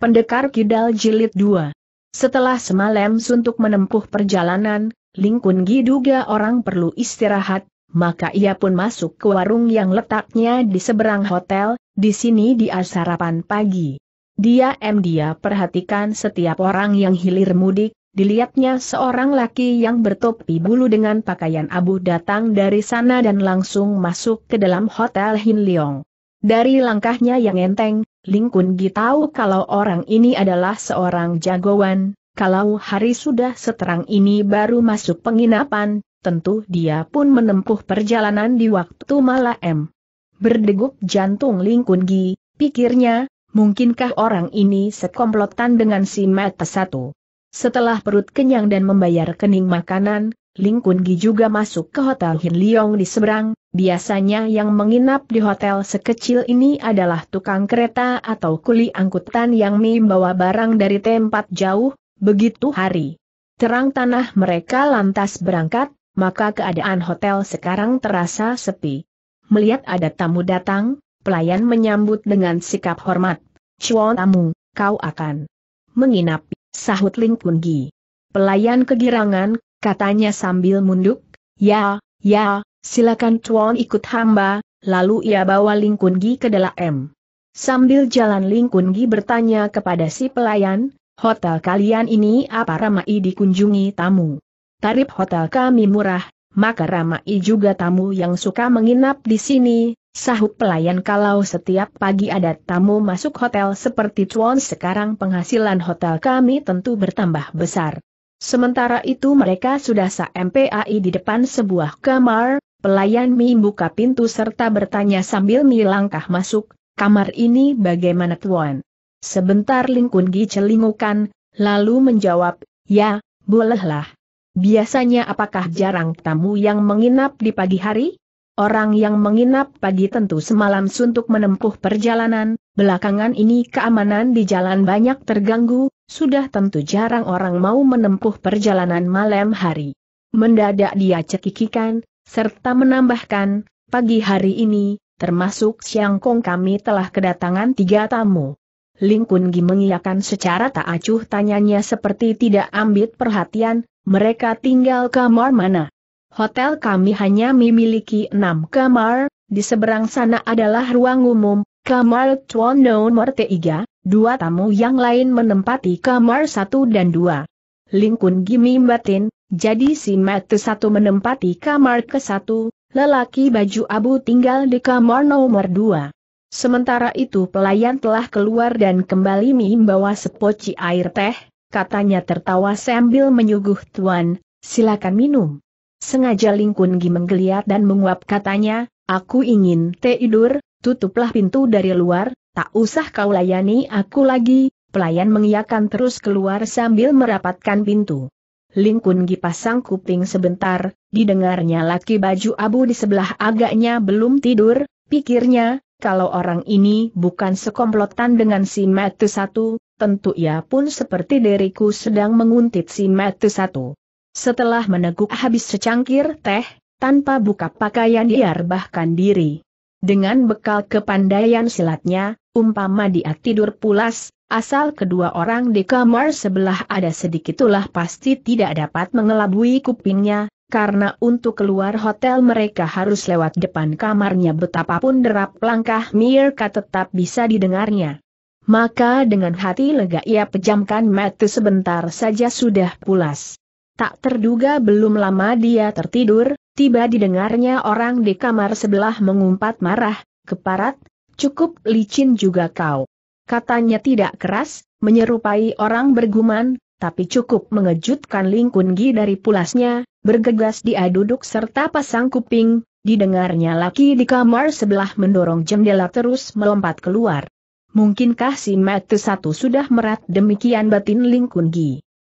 Pendekar Kidal Jilid 2 Setelah semalam suntuk menempuh perjalanan, Lingkun duga orang perlu istirahat, maka ia pun masuk ke warung yang letaknya di seberang hotel, di sini dia sarapan pagi. Dia M dia perhatikan setiap orang yang hilir mudik, dilihatnya seorang laki yang bertopi bulu dengan pakaian abu datang dari sana dan langsung masuk ke dalam hotel Hin Leong. Dari langkahnya yang enteng, Ling Kun tahu kalau orang ini adalah seorang jagoan, kalau hari sudah seterang ini baru masuk penginapan, tentu dia pun menempuh perjalanan di waktu malam. Berdegup jantung Ling Kun pikirnya, mungkinkah orang ini sekomplotan dengan si mata satu? Setelah perut kenyang dan membayar kening makanan, Ling Kun juga masuk ke Hotel Hin Leong di seberang, Biasanya yang menginap di hotel sekecil ini adalah tukang kereta atau kuli angkutan yang membawa barang dari tempat jauh, begitu hari. Terang tanah mereka lantas berangkat, maka keadaan hotel sekarang terasa sepi. Melihat ada tamu datang, pelayan menyambut dengan sikap hormat. Cuan tamu, kau akan menginap, sahut Ling Kun Gi. Pelayan kegirangan, katanya sambil munduk, ya, ya, Silakan Chuan ikut hamba, lalu ia bawa Ling Gi ke dalam. Sambil jalan Ling Gi bertanya kepada si pelayan, hotel kalian ini apa ramai dikunjungi tamu? Tarif hotel kami murah, maka ramai juga tamu yang suka menginap di sini, sahut pelayan kalau setiap pagi ada tamu masuk hotel seperti Chuan sekarang penghasilan hotel kami tentu bertambah besar. Sementara itu mereka sudah sampai di depan sebuah kamar, Pelayan Mi buka pintu serta bertanya sambil Mi langkah masuk, kamar ini bagaimana tuan? Sebentar Ling Kun Gi celingukan, lalu menjawab, ya, bolehlah. Biasanya apakah jarang tamu yang menginap di pagi hari? Orang yang menginap pagi tentu semalam suntuk menempuh perjalanan, belakangan ini keamanan di jalan banyak terganggu, sudah tentu jarang orang mau menempuh perjalanan malam hari. Mendadak dia cekikikan, serta menambahkan, pagi hari ini, termasuk Siang Kong kami telah kedatangan tiga tamu. Ling Kun Gi mengiyakan secara tak acuh tanyanya seperti tidak ambil perhatian, mereka tinggal kamar mana? Hotel kami hanya memiliki enam kamar, di seberang sana adalah ruang umum, kamar Tuan nomor tiga, dua tamu yang lain menempati kamar satu dan dua. Ling Kun Gi mimbatin, jadi si Matt satu menempati kamar ke satu, lelaki baju abu tinggal di kamar nomor dua. Sementara itu pelayan telah keluar dan kembali membawa sepoci air teh, katanya tertawa sambil menyuguh tuan, silakan minum. Sengaja Lingkun Gi menggeliat dan menguap katanya, aku ingin teh tidur, tutuplah pintu dari luar, tak usah kau layani aku lagi, pelayan mengiakan terus keluar sambil merapatkan pintu. Ling Kun pasang kuping sebentar, didengarnya laki baju abu di sebelah agaknya belum tidur, pikirnya, kalau orang ini bukan sekomplotan dengan si Matu Satu, tentu ia pun seperti diriku sedang menguntit si Matu Satu. Setelah meneguk habis secangkir teh, tanpa buka pakaian dia rebahkan diri. Dengan bekal kepandaian silatnya, umpama dia tidur pulas, asal kedua orang di kamar sebelah ada sedikitulah pasti tidak dapat mengelabui kupingnya, karena untuk keluar hotel mereka harus lewat depan kamarnya betapapun derap langkah Mirka tetap bisa didengarnya. Maka dengan hati lega ia pejamkan mata sebentar saja sudah pulas. Tak terduga belum lama dia tertidur, Tiba didengarnya orang di kamar sebelah mengumpat marah, keparat, cukup licin juga kau. Katanya tidak keras, menyerupai orang berguman, tapi cukup mengejutkan Lingkun dari pulasnya, bergegas dia duduk serta pasang kuping, didengarnya laki di kamar sebelah mendorong jendela terus melompat keluar. Mungkinkah si mati satu sudah merat demikian batin Lingkun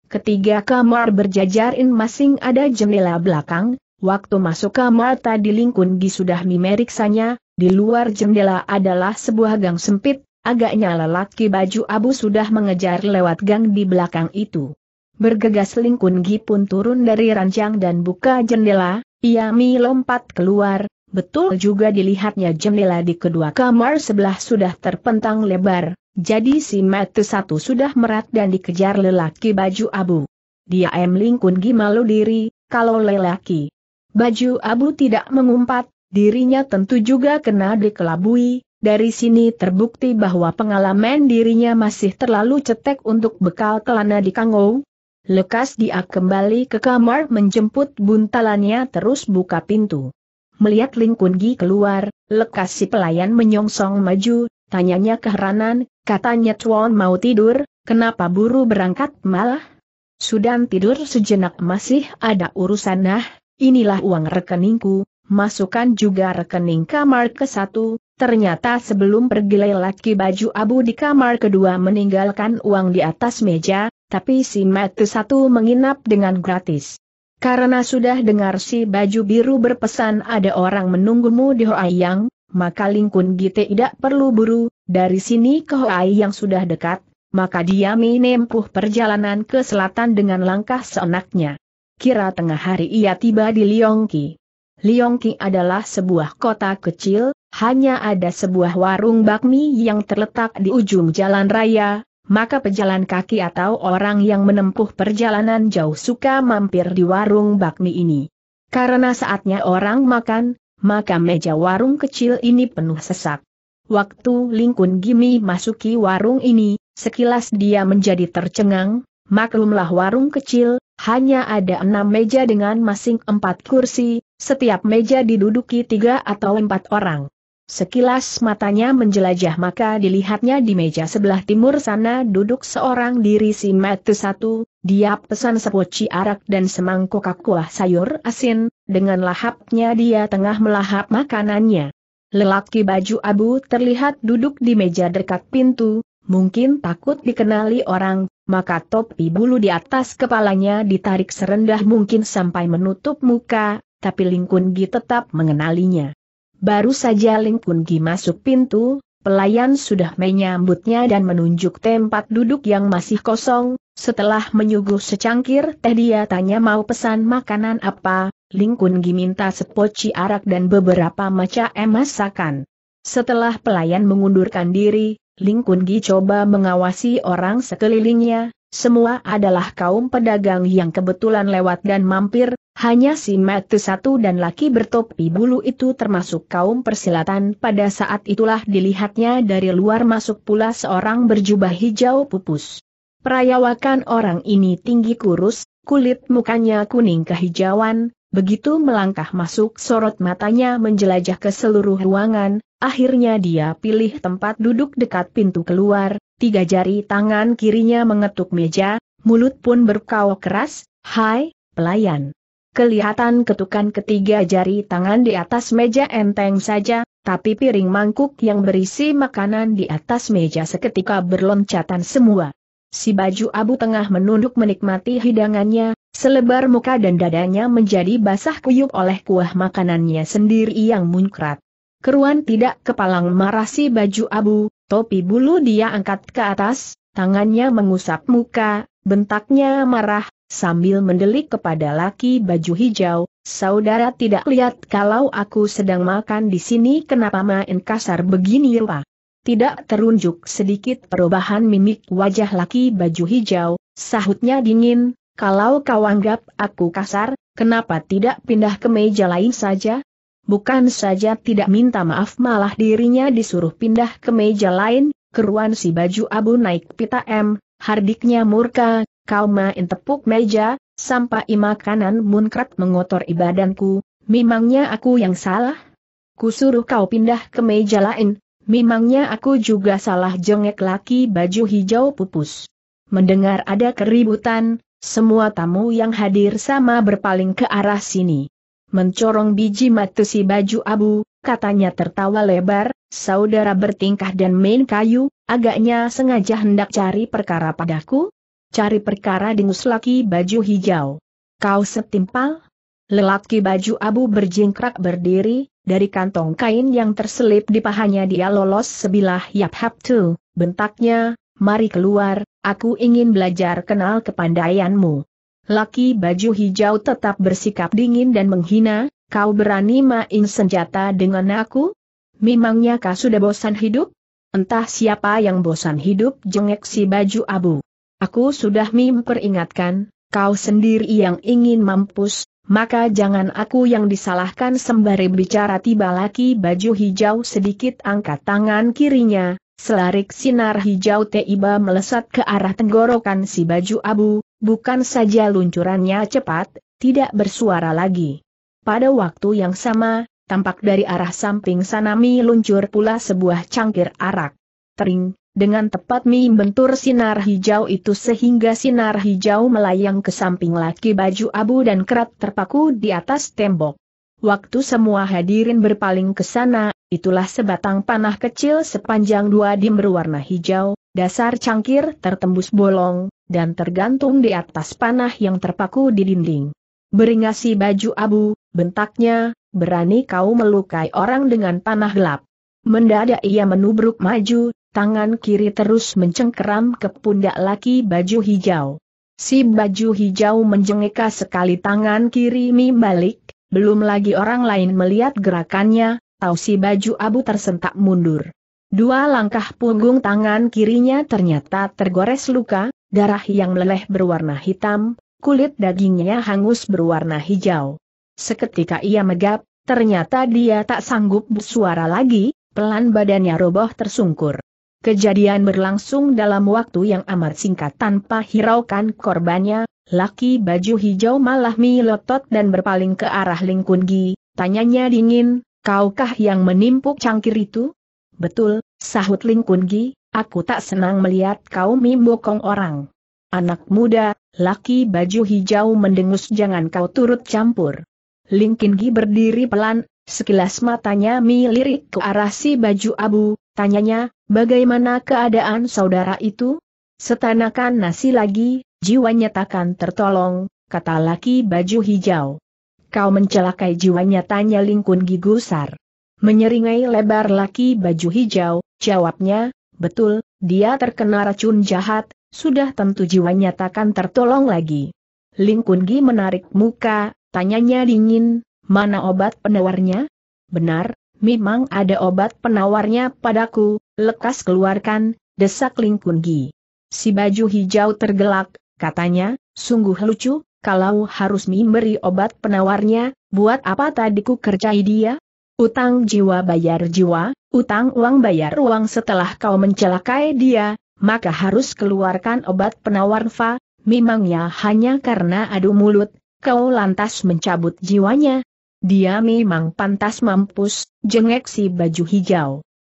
Ketiga kamar berjajarin masing ada jendela belakang, Waktu masuk kamar tadi Lingkun Gi sudah memeriksanya, di luar jendela adalah sebuah gang sempit, agaknya lelaki baju abu sudah mengejar lewat gang di belakang itu. Bergegas Lingkun Gi pun turun dari ranjang dan buka jendela, ia melompat keluar, betul juga dilihatnya jendela di kedua kamar sebelah sudah terpentang lebar, jadi si mata satu sudah merat dan dikejar lelaki baju abu. Dia M. Lingkun malu diri, kalau lelaki Baju Abu tidak mengumpat, dirinya tentu juga kena dikelabui, dari sini terbukti bahwa pengalaman dirinya masih terlalu cetek untuk bekal kelana di Kangou. Lekas dia kembali ke kamar menjemput buntalannya terus buka pintu. Melihat Ling keluar, lekas si pelayan menyongsong maju, tanyanya keheranan, katanya Tuan mau tidur, kenapa buru berangkat malah? Sudan tidur sejenak masih ada urusan nah, Inilah uang rekeningku, masukkan juga rekening kamar ke satu. ternyata sebelum pergi lelaki baju abu di kamar kedua meninggalkan uang di atas meja, tapi si Matu satu menginap dengan gratis. Karena sudah dengar si baju biru berpesan ada orang menunggumu di Hoayang, maka Lingkun Gite tidak perlu buru, dari sini ke Hoai yang sudah dekat, maka dia menempuh perjalanan ke selatan dengan langkah seenaknya. Kira tengah hari ia tiba di Liongki. Liongki adalah sebuah kota kecil, hanya ada sebuah warung bakmi yang terletak di ujung jalan raya, maka pejalan kaki atau orang yang menempuh perjalanan jauh suka mampir di warung bakmi ini. Karena saatnya orang makan, maka meja warung kecil ini penuh sesak. Waktu Lingkun Gimi masuki warung ini, sekilas dia menjadi tercengang, maklumlah warung kecil, hanya ada enam meja dengan masing empat kursi, setiap meja diduduki tiga atau empat orang. Sekilas matanya menjelajah maka dilihatnya di meja sebelah timur sana duduk seorang diri si Matu satu, dia pesan sepoci arak dan semangkuk kuah sayur asin, dengan lahapnya dia tengah melahap makanannya. Lelaki baju abu terlihat duduk di meja dekat pintu, mungkin takut dikenali orang, maka topi bulu di atas kepalanya ditarik serendah mungkin sampai menutup muka, tapi Ling Kun Gi tetap mengenalinya. Baru saja Ling Kun Gi masuk pintu, pelayan sudah menyambutnya dan menunjuk tempat duduk yang masih kosong, setelah menyuguh secangkir teh dia tanya mau pesan makanan apa, Ling Kun Gi minta sepoci arak dan beberapa macam masakan. Setelah pelayan mengundurkan diri, Ling Kun coba mengawasi orang sekelilingnya, semua adalah kaum pedagang yang kebetulan lewat dan mampir, hanya si Matu satu dan laki bertopi bulu itu termasuk kaum persilatan pada saat itulah dilihatnya dari luar masuk pula seorang berjubah hijau pupus. Perayawakan orang ini tinggi kurus, kulit mukanya kuning kehijauan, Begitu melangkah masuk sorot matanya menjelajah ke seluruh ruangan, akhirnya dia pilih tempat duduk dekat pintu keluar, tiga jari tangan kirinya mengetuk meja, mulut pun berkawok keras, Hai, pelayan. Kelihatan ketukan ketiga jari tangan di atas meja enteng saja, tapi piring mangkuk yang berisi makanan di atas meja seketika berloncatan semua. Si baju abu tengah menunduk menikmati hidangannya, Selebar muka dan dadanya menjadi basah kuyup oleh kuah makanannya sendiri yang muncrat. Keruan tidak kepalang marasi baju abu, topi bulu dia angkat ke atas, tangannya mengusap muka, bentaknya marah, sambil mendelik kepada laki baju hijau, saudara tidak lihat kalau aku sedang makan di sini kenapa main kasar begini rupa. Tidak terunjuk sedikit perubahan mimik wajah laki baju hijau, sahutnya dingin, kalau kau anggap aku kasar, kenapa tidak pindah ke meja lain saja? Bukan saja tidak minta maaf malah dirinya disuruh pindah ke meja lain, keruan si baju abu naik pita M, hardiknya murka, kau main tepuk meja, sampai makanan munkrat mengotor ibadanku. memangnya aku yang salah? Kusuruh kau pindah ke meja lain, memangnya aku juga salah jengek laki baju hijau pupus. Mendengar ada keributan, semua tamu yang hadir sama berpaling ke arah sini. Mencorong biji si baju abu, katanya tertawa lebar, saudara bertingkah dan main kayu, agaknya sengaja hendak cari perkara padaku? Cari perkara dengus laki baju hijau. Kau setimpal? Lelaki baju abu berjingkrak berdiri, dari kantong kain yang terselip di pahanya dia lolos sebilah yap hap tu, bentaknya, mari keluar, aku ingin belajar kenal kepandaianmu. Laki baju hijau tetap bersikap dingin dan menghina, kau berani main senjata dengan aku? Memangnya kau sudah bosan hidup? Entah siapa yang bosan hidup jengek si baju abu. Aku sudah memperingatkan, kau sendiri yang ingin mampus, maka jangan aku yang disalahkan sembari bicara tiba laki baju hijau sedikit angkat tangan kirinya, Selarik sinar hijau tiba melesat ke arah tenggorokan si baju abu, bukan saja luncurannya cepat, tidak bersuara lagi. Pada waktu yang sama, tampak dari arah samping Sanami luncur pula sebuah cangkir arak. Tering, dengan tepat mi bentur sinar hijau itu sehingga sinar hijau melayang ke samping laki baju abu dan kerap terpaku di atas tembok. Waktu semua hadirin berpaling ke sana, itulah sebatang panah kecil sepanjang dua dim berwarna hijau, dasar cangkir tertembus bolong, dan tergantung di atas panah yang terpaku di dinding. Beringasi baju abu, bentaknya, berani kau melukai orang dengan panah gelap. Mendadak ia menubruk maju, tangan kiri terus mencengkeram ke pundak laki baju hijau. Si baju hijau menjengeka sekali tangan kiri mimbalik. Belum lagi orang lain melihat gerakannya, tahu si baju abu tersentak mundur. Dua langkah punggung tangan kirinya ternyata tergores luka, darah yang meleleh berwarna hitam, kulit dagingnya hangus berwarna hijau. Seketika ia megap, ternyata dia tak sanggup bersuara lagi, pelan badannya roboh tersungkur. Kejadian berlangsung dalam waktu yang amat singkat tanpa hiraukan korbannya, Laki baju hijau malah melotot dan berpaling ke arah Ling Kun Gi, tanyanya dingin, kaukah yang menimpuk cangkir itu? Betul, sahut Ling Gi, aku tak senang melihat kau membokong orang. Anak muda, laki baju hijau mendengus jangan kau turut campur. Ling Gi berdiri pelan, sekilas matanya melirik ke arah si baju abu, tanyanya, bagaimana keadaan saudara itu? Setanakan nasi lagi, Jiwanya takkan tertolong, kata laki baju hijau. Kau mencelakai jiwanya tanya lingkun gigusar. Menyeringai lebar laki baju hijau, jawabnya, betul, dia terkena racun jahat, sudah tentu jiwanya takkan tertolong lagi. Lingkun Gi menarik muka, tanyanya dingin, mana obat penawarnya? Benar, memang ada obat penawarnya padaku, lekas keluarkan, desak Lingkun Gi. Si baju hijau tergelak, katanya, sungguh lucu, kalau harus memberi obat penawarnya, buat apa tadi ku kerjai dia? Utang jiwa bayar jiwa, utang uang bayar uang setelah kau mencelakai dia, maka harus keluarkan obat penawar fa, memangnya hanya karena adu mulut, kau lantas mencabut jiwanya. Dia memang pantas mampus, jengek si baju hijau.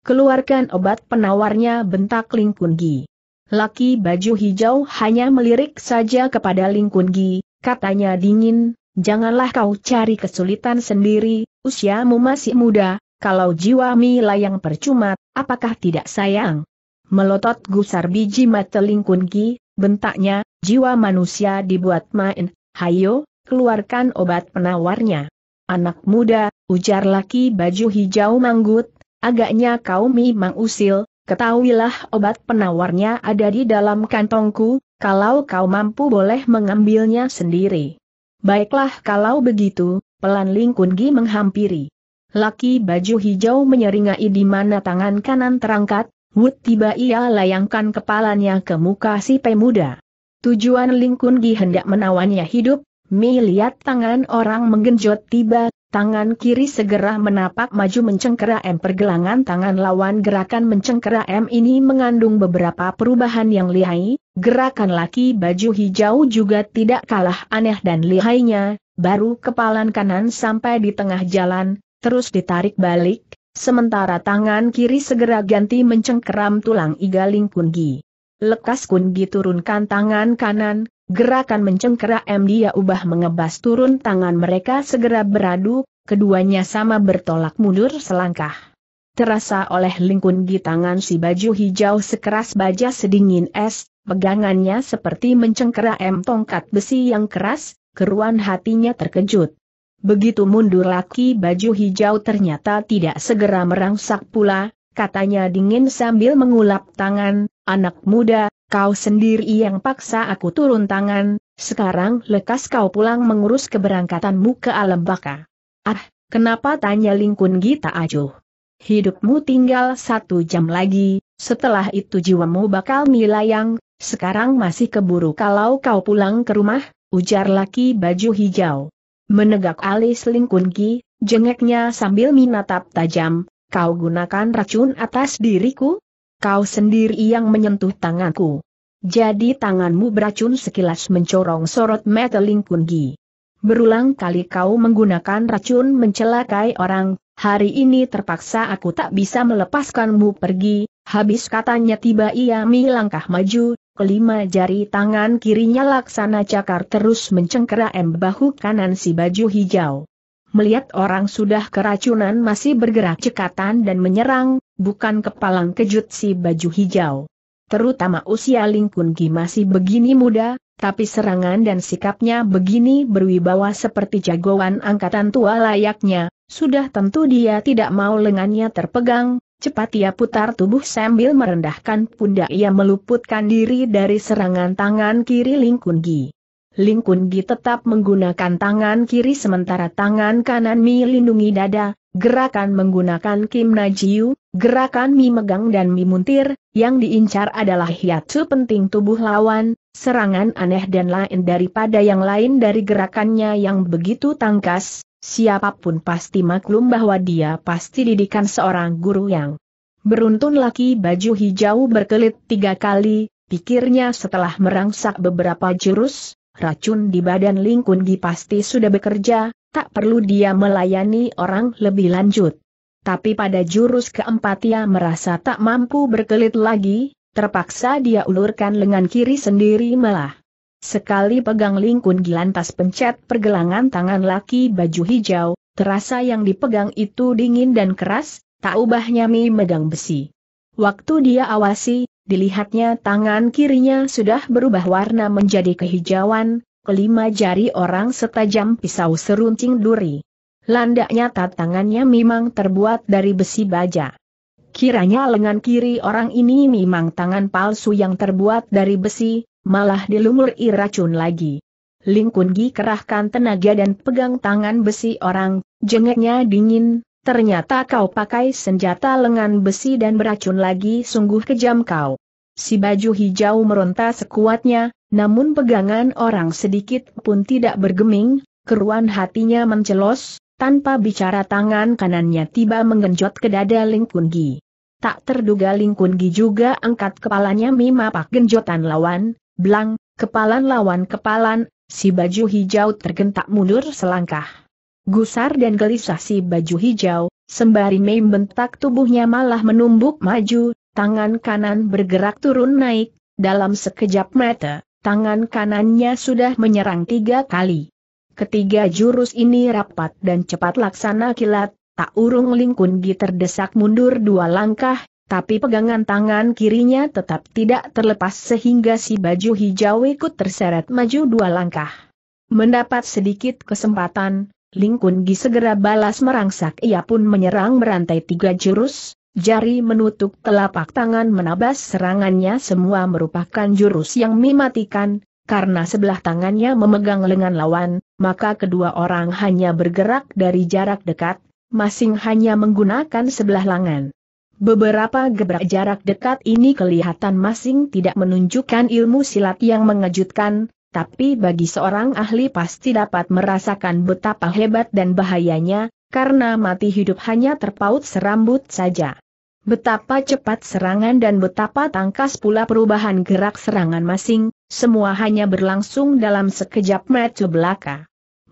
Keluarkan obat penawarnya bentak lingkungi. Laki baju hijau hanya melirik saja kepada Lingkun Gi, katanya dingin, janganlah kau cari kesulitan sendiri, usiamu masih muda, kalau jiwa Mila yang percuma, apakah tidak sayang? Melotot gusar biji mata Lingkun Gi, bentaknya, jiwa manusia dibuat main, hayo, keluarkan obat penawarnya. Anak muda, ujar laki baju hijau manggut, agaknya kau memang usil, Ketahuilah obat penawarnya ada di dalam kantongku, kalau kau mampu boleh mengambilnya sendiri. Baiklah kalau begitu, pelan Ling menghampiri. Laki baju hijau menyeringai di mana tangan kanan terangkat, Wut tiba ia layangkan kepalanya ke muka si pemuda. Tujuan Ling hendak menawannya hidup, Mi lihat tangan orang menggenjot tiba, Tangan kiri segera menapak maju mencengkera M pergelangan tangan lawan gerakan mencengkera M ini mengandung beberapa perubahan yang lihai, gerakan laki baju hijau juga tidak kalah aneh dan lihainya, baru kepalan kanan sampai di tengah jalan, terus ditarik balik, sementara tangan kiri segera ganti mencengkeram tulang iga lingkungi. Lekas Kungi turunkan tangan kanan, Gerakan mencengkerak M dia ubah mengebas turun tangan mereka segera beradu, keduanya sama bertolak mundur selangkah. Terasa oleh lingkun di tangan si baju hijau sekeras baja sedingin es, pegangannya seperti mencengkerak M tongkat besi yang keras, keruan hatinya terkejut. Begitu mundur laki baju hijau ternyata tidak segera merangsak pula, katanya dingin sambil mengulap tangan, anak muda, kau sendiri yang paksa aku turun tangan, sekarang lekas kau pulang mengurus keberangkatanmu ke alam baka. Ah, kenapa tanya Lingkun Gita Ajuh? Hidupmu tinggal satu jam lagi, setelah itu jiwamu bakal milayang, sekarang masih keburu kalau kau pulang ke rumah, ujar laki baju hijau. Menegak alis Lingkun Ki, jengeknya sambil minatap tajam, kau gunakan racun atas diriku? kau sendiri yang menyentuh tanganku. Jadi tanganmu beracun sekilas mencorong sorot mata Ling Berulang kali kau menggunakan racun mencelakai orang, hari ini terpaksa aku tak bisa melepaskanmu pergi, habis katanya tiba ia mi langkah maju, kelima jari tangan kirinya laksana cakar terus mencengkeram bahu kanan si baju hijau melihat orang sudah keracunan masih bergerak cekatan dan menyerang, bukan kepalang kejut si baju hijau. Terutama usia Lingkun Ki masih begini muda, tapi serangan dan sikapnya begini berwibawa seperti jagoan angkatan tua layaknya, sudah tentu dia tidak mau lengannya terpegang, Cepat ia putar tubuh sambil merendahkan pundak ia meluputkan diri dari serangan tangan kiri Lingkun Gi. Ling Kun Gi tetap menggunakan tangan kiri sementara tangan kanan Mi lindungi dada, gerakan menggunakan Kim Najiu, gerakan Mi megang dan Mi muntir, yang diincar adalah hiatu penting tubuh lawan, serangan aneh dan lain daripada yang lain dari gerakannya yang begitu tangkas, siapapun pasti maklum bahwa dia pasti didikan seorang guru yang beruntun laki baju hijau berkelit tiga kali, pikirnya setelah merangsak beberapa jurus, Racun di badan Lingkun Kun Gi pasti sudah bekerja, tak perlu dia melayani orang lebih lanjut. Tapi pada jurus keempat ia merasa tak mampu berkelit lagi, terpaksa dia ulurkan lengan kiri sendiri malah. Sekali pegang Lingkun Kun Gi lantas pencet pergelangan tangan laki baju hijau, terasa yang dipegang itu dingin dan keras, tak ubahnya mi megang besi. Waktu dia awasi, dilihatnya tangan kirinya sudah berubah warna menjadi kehijauan, kelima jari orang setajam pisau seruncing duri. Landaknya tangannya memang terbuat dari besi baja. Kiranya lengan kiri orang ini memang tangan palsu yang terbuat dari besi, malah dilumur iracun lagi. Lingkungi kerahkan tenaga dan pegang tangan besi orang, jengeknya dingin, Ternyata kau pakai senjata lengan besi dan beracun lagi sungguh kejam kau. Si baju hijau meronta sekuatnya, namun pegangan orang sedikit pun tidak bergeming, keruan hatinya mencelos, tanpa bicara tangan kanannya tiba menggenjot ke dada Ling Tak terduga Ling juga angkat kepalanya memapak genjotan lawan, belang, kepalan lawan kepalan, si baju hijau tergentak mundur selangkah. Gusar dan gelisah si baju hijau, sembari membentak tubuhnya malah menumbuk maju, tangan kanan bergerak turun naik, dalam sekejap mata, tangan kanannya sudah menyerang tiga kali. Ketiga jurus ini rapat dan cepat laksana kilat, tak urung lingkun di terdesak mundur dua langkah, tapi pegangan tangan kirinya tetap tidak terlepas sehingga si baju hijau ikut terseret maju dua langkah. Mendapat sedikit kesempatan, Ling Kun segera balas merangsak ia pun menyerang berantai tiga jurus, jari menutup telapak tangan menabas serangannya semua merupakan jurus yang mematikan, karena sebelah tangannya memegang lengan lawan, maka kedua orang hanya bergerak dari jarak dekat, masing hanya menggunakan sebelah lengan. Beberapa gebrak jarak dekat ini kelihatan masing tidak menunjukkan ilmu silat yang mengejutkan, tapi bagi seorang ahli pasti dapat merasakan betapa hebat dan bahayanya, karena mati hidup hanya terpaut serambut saja. Betapa cepat serangan dan betapa tangkas pula perubahan gerak serangan masing, semua hanya berlangsung dalam sekejap mata belaka.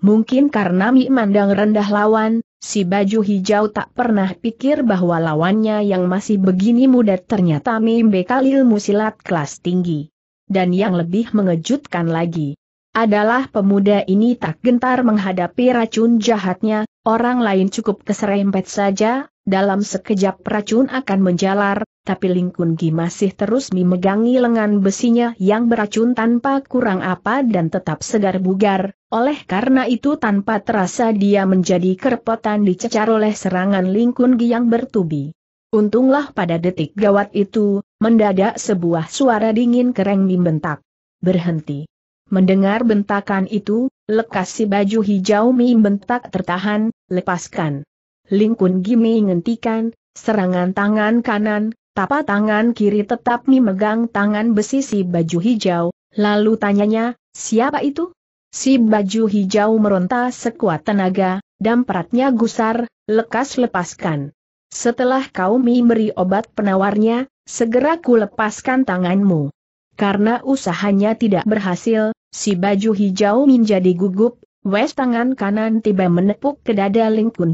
Mungkin karena Mi mandang rendah lawan, si baju hijau tak pernah pikir bahwa lawannya yang masih begini muda ternyata Mi bekal ilmu silat kelas tinggi dan yang lebih mengejutkan lagi adalah pemuda ini tak gentar menghadapi racun jahatnya, orang lain cukup keserempet saja, dalam sekejap racun akan menjalar, tapi Lingkun masih terus memegangi lengan besinya yang beracun tanpa kurang apa dan tetap segar bugar, oleh karena itu tanpa terasa dia menjadi kerepotan dicecar oleh serangan Lingkun yang bertubi. Untunglah pada detik gawat itu, Mendadak sebuah suara dingin kereng membentak. Berhenti. Mendengar bentakan itu, lekas si baju hijau bentak tertahan, lepaskan. Lingkun Gimi ngentikan, serangan tangan kanan, tapa tangan kiri tetap memegang tangan besi si baju hijau, lalu tanyanya, siapa itu? Si baju hijau meronta sekuat tenaga, dan dampratnya gusar, lekas lepaskan. Setelah kau memberi obat penawarnya, Segera ku lepaskan tanganmu. Karena usahanya tidak berhasil, si baju hijau menjadi gugup, wes tangan kanan tiba menepuk ke dada Ling Kun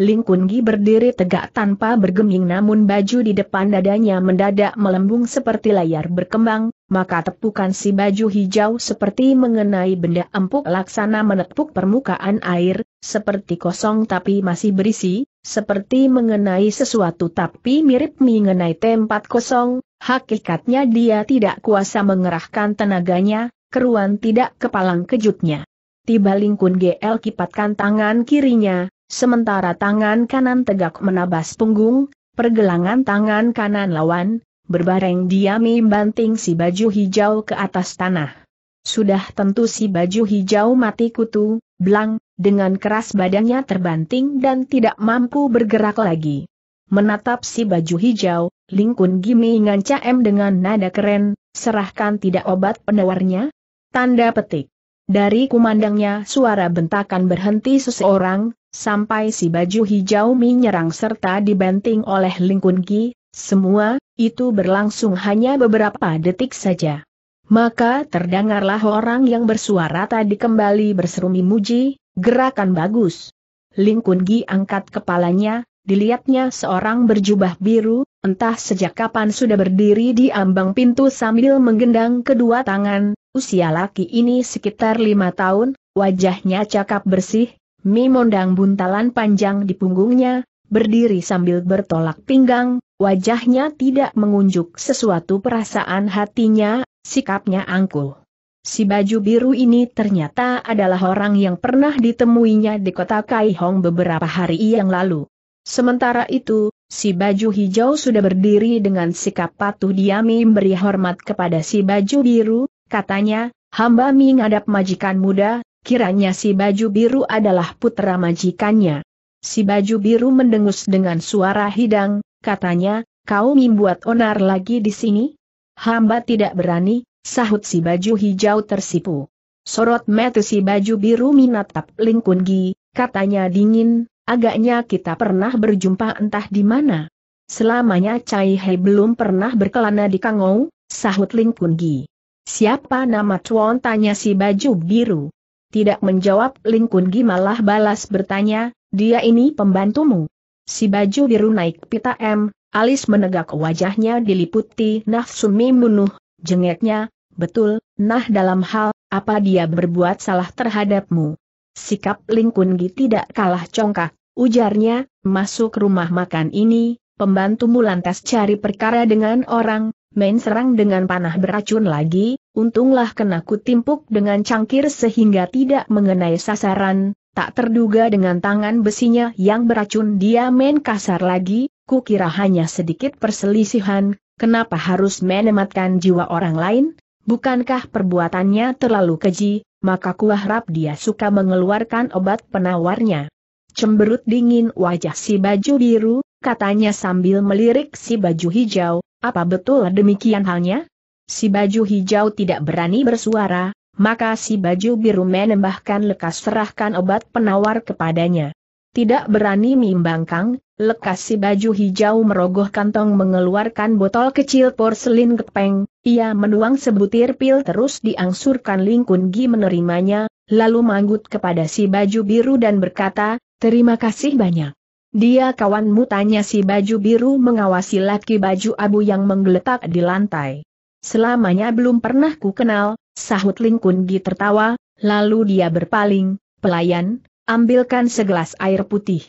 Ling Kun berdiri tegak tanpa bergeming namun baju di depan dadanya mendadak melembung seperti layar berkembang, maka tepukan si baju hijau seperti mengenai benda empuk laksana menepuk permukaan air, seperti kosong tapi masih berisi, seperti mengenai sesuatu tapi mirip mengenai tempat kosong, hakikatnya dia tidak kuasa mengerahkan tenaganya, keruan tidak kepalang kejutnya. Tiba Lingkun GL kipatkan tangan kirinya, sementara tangan kanan tegak menabas punggung, pergelangan tangan kanan lawan, berbareng diami banting si baju hijau ke atas tanah. Sudah tentu si baju hijau mati kutu, belang, dengan keras badannya terbanting dan tidak mampu bergerak lagi. Menatap si baju hijau, Lingkun Gimi ngancam dengan nada keren, serahkan tidak obat penawarnya? Tanda petik. Dari kumandangnya suara bentakan berhenti seseorang, sampai si baju hijau menyerang serta dibanting oleh Lingkun Gi, semua, itu berlangsung hanya beberapa detik saja. Maka terdengarlah orang yang bersuara tadi kembali berseru memuji, Gerakan bagus. Ling Kun angkat kepalanya, dilihatnya seorang berjubah biru, entah sejak kapan sudah berdiri di ambang pintu sambil menggendang kedua tangan, usia laki ini sekitar lima tahun, wajahnya cakap bersih, mimondang buntalan panjang di punggungnya, berdiri sambil bertolak pinggang, wajahnya tidak mengunjuk sesuatu perasaan hatinya, sikapnya angkuh. Si baju biru ini ternyata adalah orang yang pernah ditemuinya di kota Kaihong beberapa hari yang lalu. Sementara itu, si baju hijau sudah berdiri dengan sikap patuh diami memberi hormat kepada si baju biru, katanya, hamba Ming menghadap majikan muda, kiranya si baju biru adalah putra majikannya. Si baju biru mendengus dengan suara hidang, katanya, kau membuat onar lagi di sini? Hamba tidak berani, Sahut si baju hijau tersipu. Sorot mata si baju biru minatap lingkungi, Lingkungi, katanya dingin, agaknya kita pernah berjumpa entah di mana. Selamanya Cai He belum pernah berkelana di Kangou, sahut Lingkungi. Siapa nama Tuan tanya si baju biru. Tidak menjawab Lingkungi malah balas bertanya, dia ini pembantumu. Si baju biru naik pita M, alis menegak wajahnya diliputi nafsu membunuh, Jengeknya, betul, nah dalam hal, apa dia berbuat salah terhadapmu? Sikap Lingkungi tidak kalah congkak, ujarnya, masuk rumah makan ini, pembantumu lantas cari perkara dengan orang, main serang dengan panah beracun lagi, untunglah kena kutimpuk dengan cangkir sehingga tidak mengenai sasaran, tak terduga dengan tangan besinya yang beracun dia main kasar lagi, kukira hanya sedikit perselisihan, Kenapa harus menematkan jiwa orang lain? Bukankah perbuatannya terlalu keji, maka kuharap dia suka mengeluarkan obat penawarnya. Cemberut dingin wajah si baju biru, katanya sambil melirik si baju hijau, apa betul demikian halnya? Si baju hijau tidak berani bersuara, maka si baju biru menembahkan lekas serahkan obat penawar kepadanya. Tidak berani mimbangkang, Lekas si baju hijau merogoh kantong mengeluarkan botol kecil porselin kepeng, ia menuang sebutir pil terus diangsurkan Lingkun Gi menerimanya, lalu manggut kepada si baju biru dan berkata, terima kasih banyak. Dia kawanmu tanya si baju biru mengawasi laki baju abu yang menggeletak di lantai. Selamanya belum pernah ku kenal, sahut Lingkun Gi tertawa, lalu dia berpaling, pelayan, ambilkan segelas air putih.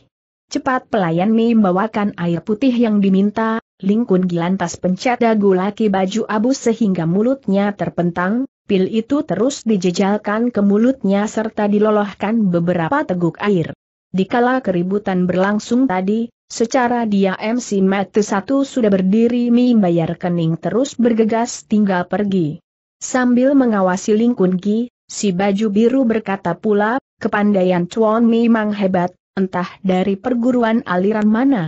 Cepat pelayan Mei membawakan air putih yang diminta, Lingkun gilantas pencet dagu laki baju abu sehingga mulutnya terpentang, pil itu terus dijejalkan ke mulutnya serta dilolohkan beberapa teguk air. Dikala keributan berlangsung tadi, secara dia MC Matu satu sudah berdiri Mi bayar kening terus bergegas tinggal pergi. Sambil mengawasi Lingkun Gi, si baju biru berkata pula, kepandaian Chuan memang hebat, Entah dari perguruan aliran mana.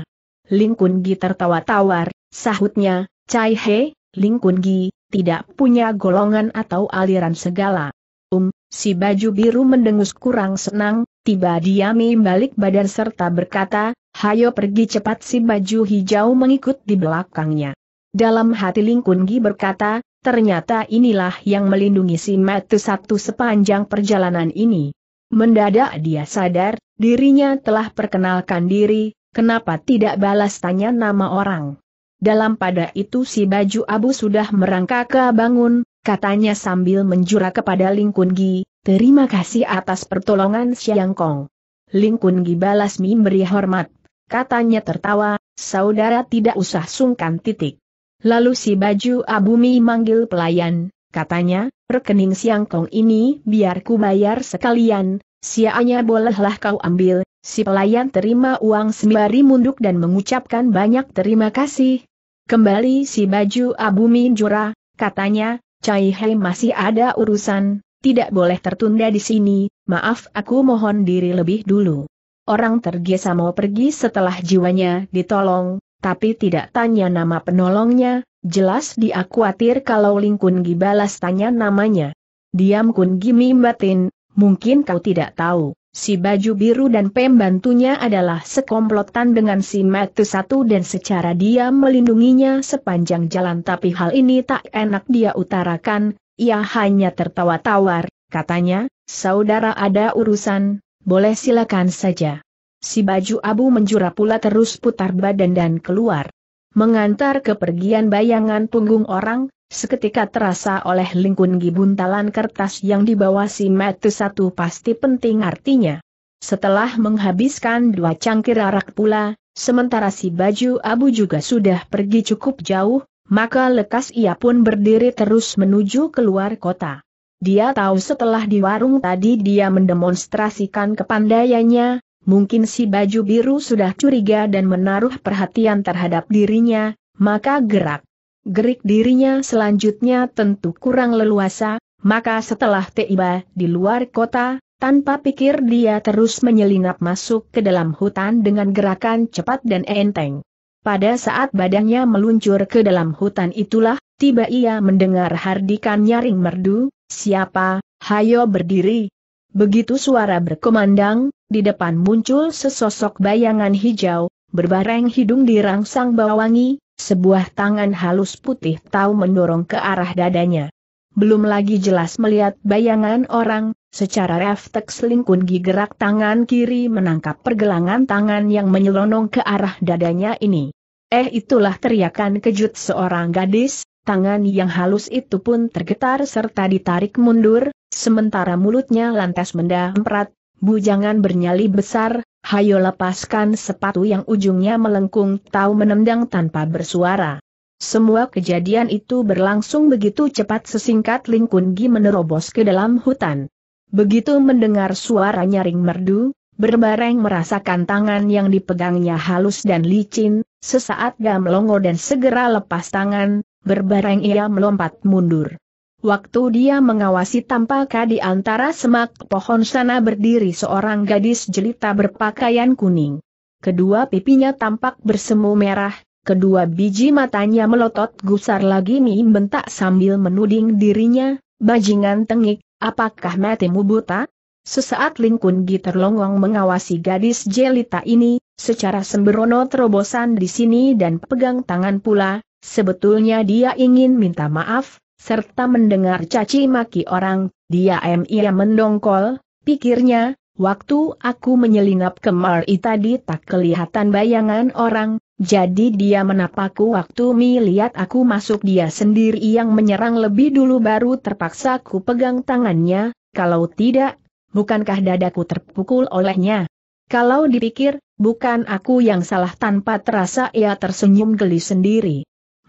Ling Kun Gi tertawa tawar, sahutnya, Cai He, Ling Kun Gi, tidak punya golongan atau aliran segala. Um, si baju biru mendengus kurang senang, tiba dia balik badan serta berkata, hayo pergi cepat si baju hijau mengikut di belakangnya. Dalam hati Ling Kun Gi berkata, ternyata inilah yang melindungi si Matu satu sepanjang perjalanan ini. Mendadak dia sadar, Dirinya telah perkenalkan diri, kenapa tidak balas tanya nama orang? Dalam pada itu si baju abu sudah merangkak ke bangun, katanya sambil menjura kepada Ling Gi, terima kasih atas pertolongan Siang Kong. Ling Kun Gi balas memberi hormat, katanya tertawa, saudara tidak usah sungkan titik. Lalu si baju abu mi manggil pelayan, katanya, rekening Siang Kong ini biar ku bayar sekalian, Sianya bolehlah kau ambil, si pelayan terima uang sembari munduk dan mengucapkan banyak terima kasih. Kembali si baju Abu Minjura, katanya, Cai Hei masih ada urusan, tidak boleh tertunda di sini, maaf aku mohon diri lebih dulu. Orang tergesa mau pergi setelah jiwanya ditolong, tapi tidak tanya nama penolongnya, jelas dia khawatir kalau Kun Gi balas tanya namanya. Diam Kun Gi mimbatin, Mungkin kau tidak tahu, si baju biru dan pembantunya adalah sekomplotan dengan si Metu satu dan secara dia melindunginya sepanjang jalan tapi hal ini tak enak dia utarakan, ia hanya tertawa tawar, katanya, saudara ada urusan, boleh silakan saja. Si baju abu menjura pula terus putar badan dan keluar. Mengantar kepergian bayangan punggung orang, Seketika terasa oleh Lingkun buntalan kertas yang dibawa si Matu satu pasti penting artinya. Setelah menghabiskan dua cangkir arak pula, sementara si baju abu juga sudah pergi cukup jauh, maka lekas ia pun berdiri terus menuju keluar kota. Dia tahu setelah di warung tadi dia mendemonstrasikan kepandaiannya, mungkin si baju biru sudah curiga dan menaruh perhatian terhadap dirinya, maka gerak gerik dirinya selanjutnya tentu kurang leluasa, maka setelah tiba di luar kota, tanpa pikir dia terus menyelinap masuk ke dalam hutan dengan gerakan cepat dan enteng. Pada saat badannya meluncur ke dalam hutan itulah, tiba ia mendengar hardikan nyaring merdu, siapa, hayo berdiri. Begitu suara berkumandang, di depan muncul sesosok bayangan hijau, berbareng hidung dirangsang bawangi, sebuah tangan halus putih tahu mendorong ke arah dadanya. Belum lagi jelas melihat bayangan orang, secara refleks lingkun gerak tangan kiri menangkap pergelangan tangan yang menyelonong ke arah dadanya ini. Eh itulah teriakan kejut seorang gadis, tangan yang halus itu pun tergetar serta ditarik mundur, sementara mulutnya lantas mendamprat, bujangan bernyali besar, hayo lepaskan sepatu yang ujungnya melengkung tahu menendang tanpa bersuara. Semua kejadian itu berlangsung begitu cepat sesingkat lingkungi menerobos ke dalam hutan. Begitu mendengar suara nyaring merdu, berbareng merasakan tangan yang dipegangnya halus dan licin, sesaat gam longo dan segera lepas tangan, berbareng ia melompat mundur. Waktu dia mengawasi tampaknya di antara semak pohon sana berdiri seorang gadis jelita berpakaian kuning. Kedua pipinya tampak bersemu merah, kedua biji matanya melotot gusar lagi Mi bentak sambil menuding dirinya, bajingan tengik, apakah matimu buta? Sesaat Lingkun giter longong mengawasi gadis jelita ini, secara sembrono terobosan di sini dan pegang tangan pula, sebetulnya dia ingin minta maaf, serta mendengar caci maki orang, dia ia mendongkol, pikirnya, waktu aku menyelinap ke Mari tadi tak kelihatan bayangan orang, jadi dia menapaku waktu mi lihat aku masuk dia sendiri yang menyerang lebih dulu baru terpaksa ku pegang tangannya, kalau tidak, bukankah dadaku terpukul olehnya? Kalau dipikir, bukan aku yang salah tanpa terasa ia tersenyum geli sendiri.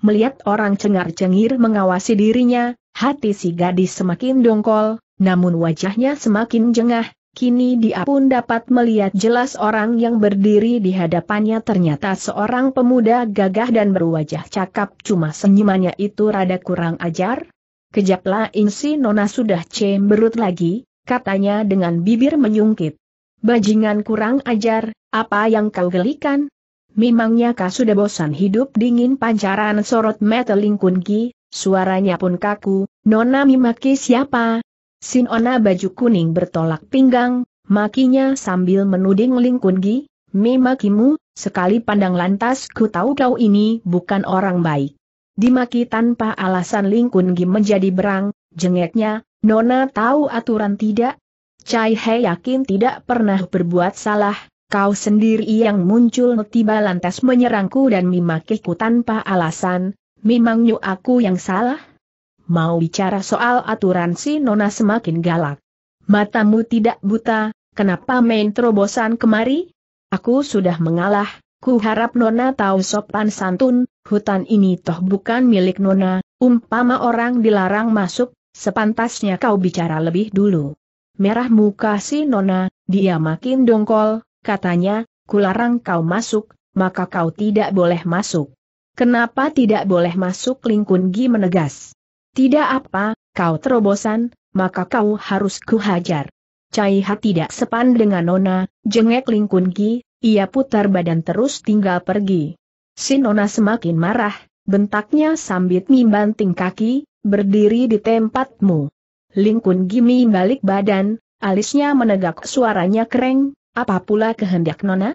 Melihat orang cengar-cengir mengawasi dirinya, hati si gadis semakin dongkol, namun wajahnya semakin jengah, kini dia pun dapat melihat jelas orang yang berdiri di hadapannya ternyata seorang pemuda gagah dan berwajah cakap cuma senyumannya itu rada kurang ajar. Kejaplah, insi Nona sudah cemberut lagi, katanya dengan bibir menyungkit. Bajingan kurang ajar, apa yang kau gelikan? Memangnya kau sudah bosan hidup dingin pancaran sorot meteling lingkungi, suaranya pun kaku, Nona memaki siapa? Sinona baju kuning bertolak pinggang, makinya sambil menuding lingkungi, memakimu, sekali pandang lantas ku tahu kau ini bukan orang baik. Dimaki tanpa alasan lingkungi menjadi berang, jengeknya, Nona tahu aturan tidak? Cai He yakin tidak pernah berbuat salah, kau sendiri yang muncul tiba lantas menyerangku dan memakiku tanpa alasan, memangnya aku yang salah? Mau bicara soal aturan si Nona semakin galak. Matamu tidak buta, kenapa main terobosan kemari? Aku sudah mengalah, ku harap Nona tahu sopan santun, hutan ini toh bukan milik Nona, umpama orang dilarang masuk, sepantasnya kau bicara lebih dulu. Merah muka si Nona, dia makin dongkol, katanya, kularang kau masuk, maka kau tidak boleh masuk. Kenapa tidak boleh masuk Lingkungi Gi menegas. Tidak apa, kau terobosan, maka kau harus kuhajar. Cai Ha tidak sepan dengan Nona, jengek Lingkungi, ia putar badan terus tinggal pergi. Si Nona semakin marah, bentaknya sambil membanting kaki, berdiri di tempatmu. Lingkungi Gimi balik badan, alisnya menegak suaranya kering, apa pula kehendak Nona?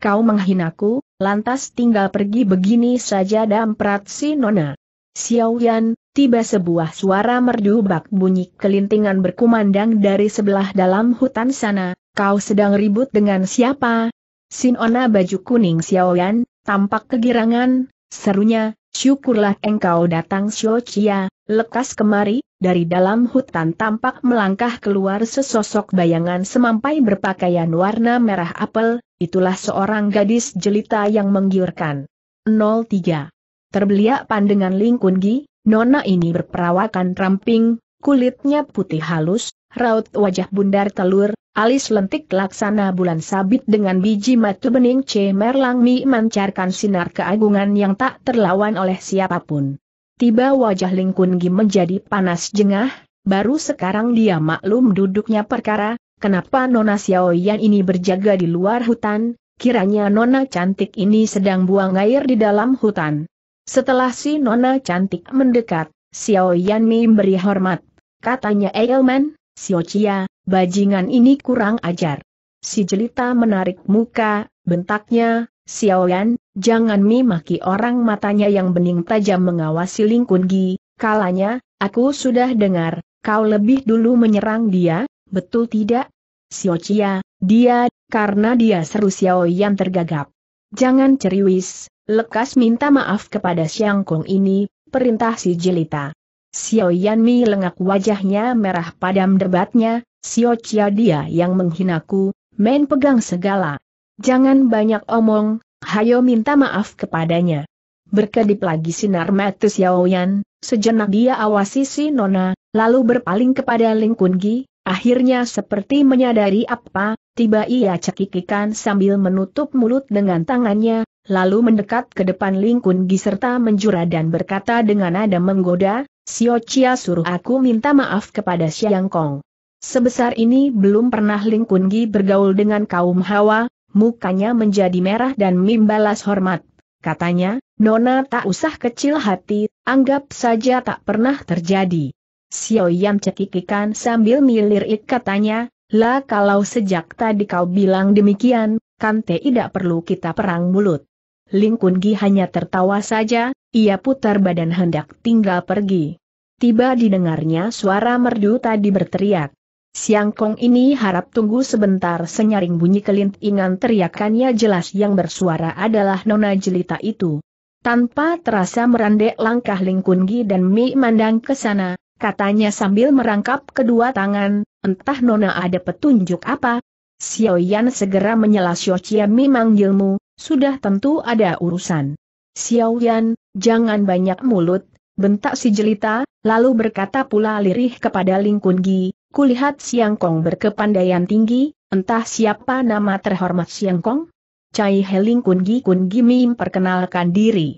Kau menghinaku, lantas tinggal pergi begini saja damprat si Nona. Xiao Yan, tiba sebuah suara merdu bak bunyi kelintingan berkumandang dari sebelah dalam hutan sana, kau sedang ribut dengan siapa? Nona baju kuning Xiao Yan tampak kegirangan, serunya, syukurlah engkau datang Xiao Chia, Lekas kemari, dari dalam hutan tampak melangkah keluar sesosok bayangan semampai berpakaian warna merah apel, itulah seorang gadis jelita yang menggiurkan. 03. Terbeliak pandangan Ling nona ini berperawakan ramping, kulitnya putih halus, raut wajah bundar telur, alis lentik laksana bulan sabit dengan biji mata bening cemerlang mi mancarkan sinar keagungan yang tak terlawan oleh siapapun tiba wajah Kun Gi menjadi panas jengah, baru sekarang dia maklum duduknya perkara, kenapa Nona Xiao Yan ini berjaga di luar hutan, kiranya Nona cantik ini sedang buang air di dalam hutan. Setelah si Nona cantik mendekat, Xiao Yan memberi hormat, katanya Eilman, Chia, bajingan ini kurang ajar. Si jelita menarik muka, bentaknya, Xiao Yan. Jangan mimaki orang matanya yang bening tajam mengawasi Lingkun Gi, kalanya, aku sudah dengar, kau lebih dulu menyerang dia, betul tidak? Xiao Chia, dia, karena dia seru Xiao Yan tergagap. Jangan ceriwis, lekas minta maaf kepada Xiang Kong ini, perintah si Jelita. Xiao Yan Mi lengak wajahnya merah padam debatnya, Xiao Chia dia yang menghinaku, main pegang segala. Jangan banyak omong, hayo minta maaf kepadanya. Berkedip lagi sinar mata Xiaoyan, sejenak dia awasi si Nona, lalu berpaling kepada Ling Kungi, akhirnya seperti menyadari apa, tiba ia cekikikan sambil menutup mulut dengan tangannya, lalu mendekat ke depan Ling Kungi serta menjura dan berkata dengan nada menggoda, Sio Chia suruh aku minta maaf kepada Xiang Kong. Sebesar ini belum pernah Ling Kungi bergaul dengan kaum hawa, mukanya menjadi merah dan mimbalas hormat. Katanya, Nona tak usah kecil hati, anggap saja tak pernah terjadi. Xiao Yan cekikikan sambil milirik katanya, lah kalau sejak tadi kau bilang demikian, kan tidak perlu kita perang mulut. Ling Kun hanya tertawa saja, ia putar badan hendak tinggal pergi. Tiba didengarnya suara merdu tadi berteriak. Siang Kong ini harap tunggu sebentar senyaring bunyi kelintingan teriakannya jelas yang bersuara adalah Nona Jelita itu. Tanpa terasa merandek langkah Ling Kun Gi dan Mi mandang ke sana, katanya sambil merangkap kedua tangan, entah Nona ada petunjuk apa. Xiao Yan segera menyela Xiao Chia Mi manggilmu, sudah tentu ada urusan. Xiao Yan, jangan banyak mulut, bentak si jelita, lalu berkata pula lirih kepada Ling Kun Gi, Kulihat Siang Kong berkepandaian tinggi, entah siapa nama terhormat Siang Kong? Cai Heling Kungi Kungi Mim perkenalkan diri.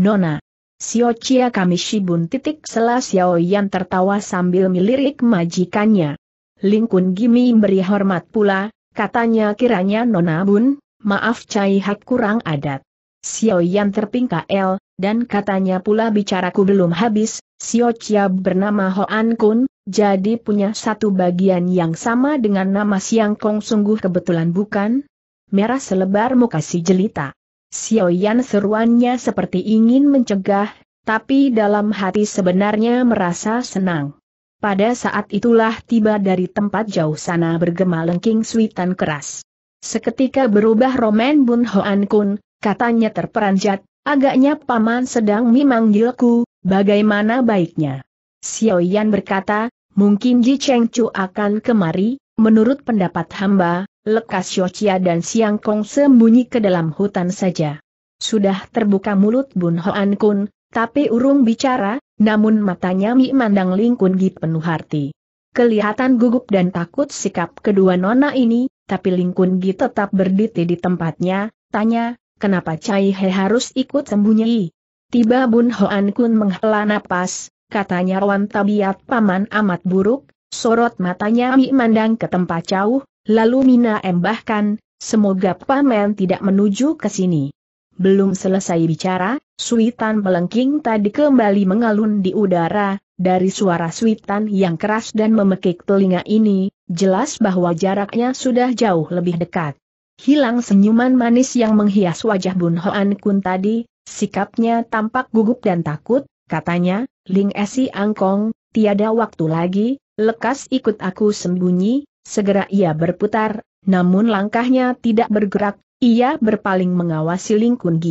Nona. Sio Chia kami Shibun titik selas Xiao Yan tertawa sambil melirik majikannya. Ling Kungi Mim beri hormat pula, katanya kiranya Nona Bun, maaf Cai Hak kurang adat. Xiao Yan terpingkal, dan katanya pula bicaraku belum habis, Sio Chia bernama Hoan Kun, jadi punya satu bagian yang sama dengan nama Siang Kong sungguh kebetulan bukan? Merah selebar muka si jelita. Sio Yan seruannya seperti ingin mencegah, tapi dalam hati sebenarnya merasa senang. Pada saat itulah tiba dari tempat jauh sana bergema lengking suitan keras. Seketika berubah Roman Bun Hoan Kun, katanya terperanjat, agaknya paman sedang memanggilku, Bagaimana baiknya? Xiao Yan berkata, mungkin Ji Cheng Chu akan kemari, menurut pendapat hamba, lekas Xiao Yochia dan Siang Kong sembunyi ke dalam hutan saja. Sudah terbuka mulut Bun Hoan Kun, tapi urung bicara, namun matanya Mi Mandang Kun Gi penuh hati. Kelihatan gugup dan takut sikap kedua nona ini, tapi Ling Kun Gi tetap berdiri di tempatnya, tanya, kenapa Cai He harus ikut sembunyi? Tiba Bun Hoan Kun menghela napas, katanya Wan Tabiat Paman amat buruk, sorot matanya Mi mandang ke tempat jauh, lalu Mina embahkan, semoga Paman tidak menuju ke sini. Belum selesai bicara, suitan melengking tadi kembali mengalun di udara, dari suara suitan yang keras dan memekik telinga ini, jelas bahwa jaraknya sudah jauh lebih dekat. Hilang senyuman manis yang menghias wajah Bun Hoan Kun tadi, Sikapnya tampak gugup dan takut, katanya, Ling Esi Angkong, tiada waktu lagi, lekas ikut aku sembunyi, segera ia berputar, namun langkahnya tidak bergerak, ia berpaling mengawasi Ling Kun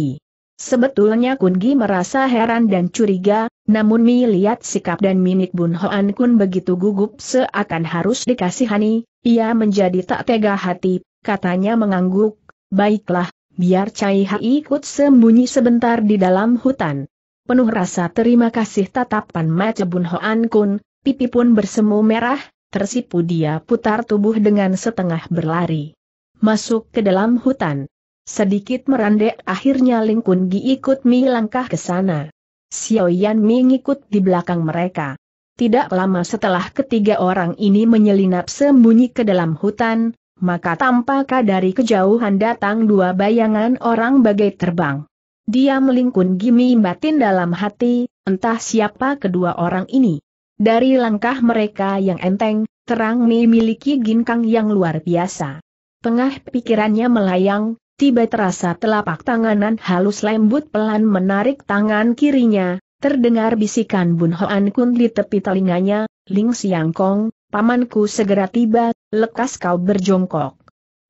Sebetulnya Kun merasa heran dan curiga, namun melihat sikap dan mimik Bun Hoan Kun begitu gugup seakan harus dikasihani, ia menjadi tak tega hati, katanya mengangguk, baiklah, biar Cai Hai ikut sembunyi sebentar di dalam hutan. Penuh rasa terima kasih tatapan Macebun Hoan Kun, pipi pun bersemu merah, tersipu dia putar tubuh dengan setengah berlari. Masuk ke dalam hutan. Sedikit merandek akhirnya Ling Kun Gi ikut Mi langkah ke sana. Xiao Yan Mi ngikut di belakang mereka. Tidak lama setelah ketiga orang ini menyelinap sembunyi ke dalam hutan, maka tampak dari kejauhan datang dua bayangan orang bagai terbang. Dia melingkun gimi batin dalam hati, entah siapa kedua orang ini. Dari langkah mereka yang enteng, terang memiliki ginkang yang luar biasa. Tengah pikirannya melayang, tiba terasa telapak tanganan halus lembut pelan menarik tangan kirinya, terdengar bisikan Bun Hoan Kun di tepi telinganya, Ling Siang Kong, pamanku segera tiba, lekas kau berjongkok.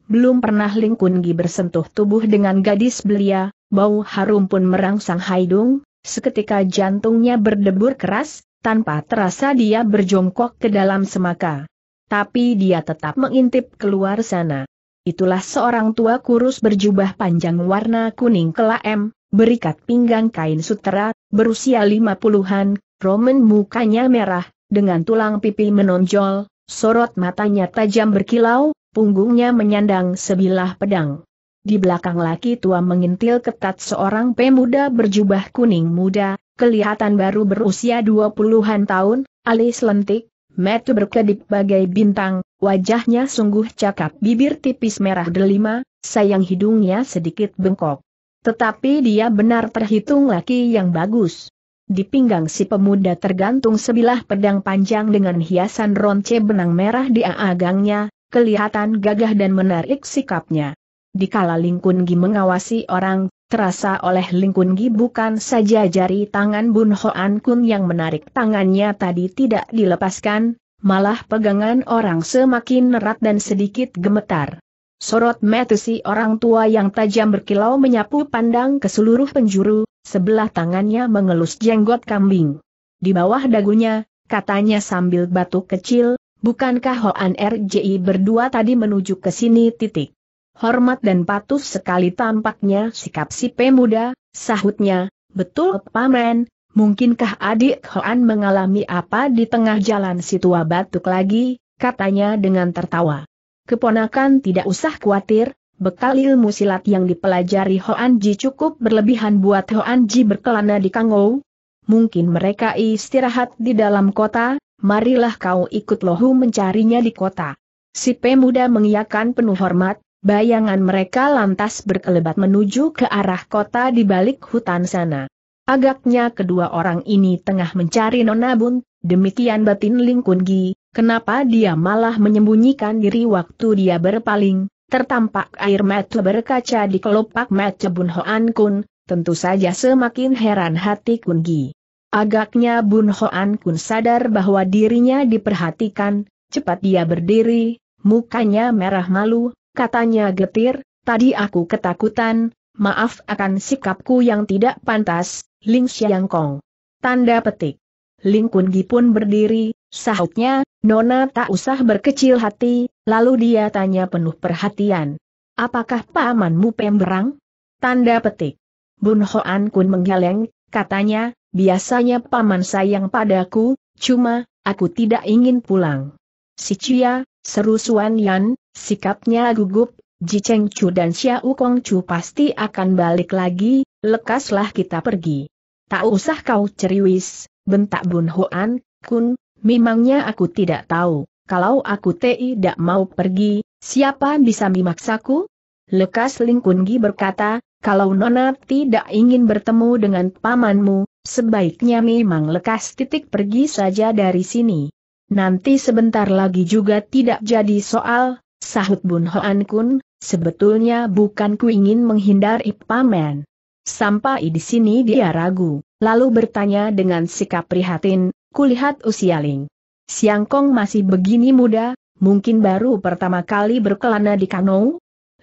Belum pernah Ling Gi bersentuh tubuh dengan gadis belia, bau harum pun merangsang Haidung, seketika jantungnya berdebur keras, tanpa terasa dia berjongkok ke dalam semaka. Tapi dia tetap mengintip keluar sana. Itulah seorang tua kurus berjubah panjang warna kuning kelaem, berikat pinggang kain sutera, berusia lima puluhan, roman mukanya merah, dengan tulang pipi menonjol, Sorot matanya tajam berkilau, punggungnya menyandang sebilah pedang. Di belakang laki tua mengintil ketat seorang pemuda berjubah kuning muda, kelihatan baru berusia dua puluhan tahun, alis lentik, metu berkedip bagai bintang, wajahnya sungguh cakap bibir tipis merah delima, sayang hidungnya sedikit bengkok. Tetapi dia benar terhitung laki yang bagus. Di pinggang si pemuda tergantung sebilah pedang panjang dengan hiasan ronce benang merah di agangnya, kelihatan gagah dan menarik sikapnya. Dikala Lingkun Gi mengawasi orang, terasa oleh Lingkun Gi bukan saja jari tangan Bun Hoan Kun yang menarik tangannya tadi tidak dilepaskan, malah pegangan orang semakin erat dan sedikit gemetar. Sorot mata si orang tua yang tajam berkilau menyapu pandang ke seluruh penjuru, Sebelah tangannya mengelus jenggot kambing. Di bawah dagunya, katanya sambil batuk kecil, bukankah Hoan RJI berdua tadi menuju ke sini titik. Hormat dan patuh sekali tampaknya sikap si pemuda, sahutnya, betul paman, mungkinkah adik Hoan mengalami apa di tengah jalan si tua batuk lagi, katanya dengan tertawa. Keponakan tidak usah khawatir, Bekal ilmu silat yang dipelajari Hoan Ji cukup berlebihan buat Hoan Ji berkelana di Kangou. Mungkin mereka istirahat di dalam kota, marilah kau ikut lohu mencarinya di kota. Si pemuda mengiyakan penuh hormat, bayangan mereka lantas berkelebat menuju ke arah kota di balik hutan sana. Agaknya kedua orang ini tengah mencari Nona Bun, demikian batin Ling Kun kenapa dia malah menyembunyikan diri waktu dia berpaling, Tertampak air mata berkaca di kelopak mata Bun Hoan Kun, tentu saja semakin heran hati Kun Gi. Agaknya Bun Hoan Kun sadar bahwa dirinya diperhatikan, cepat dia berdiri, mukanya merah malu, katanya getir, tadi aku ketakutan, maaf akan sikapku yang tidak pantas, Ling Xiang Kong. Tanda petik. Ling Kun Gi pun berdiri, sahutnya, Nona tak usah berkecil hati, lalu dia tanya penuh perhatian. Apakah pamanmu pemberang? Tanda petik. Bun Hoan Kun menggeleng, katanya, biasanya paman sayang padaku, cuma, aku tidak ingin pulang. Si Cia, seru Suan Yan, sikapnya gugup, Ji Cheng Chu dan Xiao Kong Chu pasti akan balik lagi, lekaslah kita pergi. Tak usah kau ceriwis, bentak Bun Hoan Kun, Memangnya aku tidak tahu, kalau aku tidak mau pergi, siapa bisa memaksaku? Lekas Lingkungi berkata, kalau Nona tidak ingin bertemu dengan pamanmu, sebaiknya memang lekas titik pergi saja dari sini. Nanti sebentar lagi juga tidak jadi soal, sahut Bun Hoan Kun, sebetulnya bukan ku ingin menghindari paman. Sampai di sini dia ragu, lalu bertanya dengan sikap prihatin, Kulihat usia Ling. Siang Kong masih begini muda, mungkin baru pertama kali berkelana di Kanou?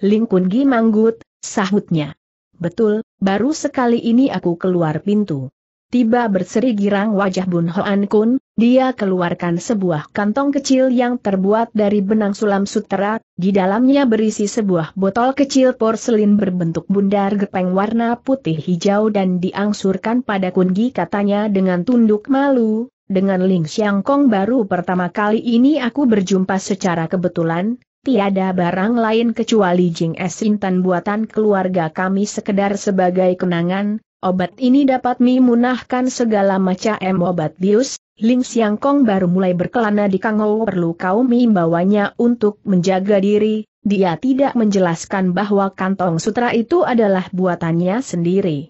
Ling Kun Gi manggut, sahutnya. Betul, baru sekali ini aku keluar pintu. Tiba berseri girang wajah Bun Hoan Kun, dia keluarkan sebuah kantong kecil yang terbuat dari benang sulam sutera, di dalamnya berisi sebuah botol kecil porselin berbentuk bundar gepeng warna putih hijau dan diangsurkan pada Gi katanya dengan tunduk malu, dengan Ling Xiang Kong baru pertama kali ini aku berjumpa secara kebetulan, tiada barang lain kecuali Jing Es Intan buatan keluarga kami sekedar sebagai kenangan, obat ini dapat memunahkan segala macam obat bius, Ling Xiang Kong baru mulai berkelana di Kangou perlu kau membawanya untuk menjaga diri, dia tidak menjelaskan bahwa kantong sutra itu adalah buatannya sendiri.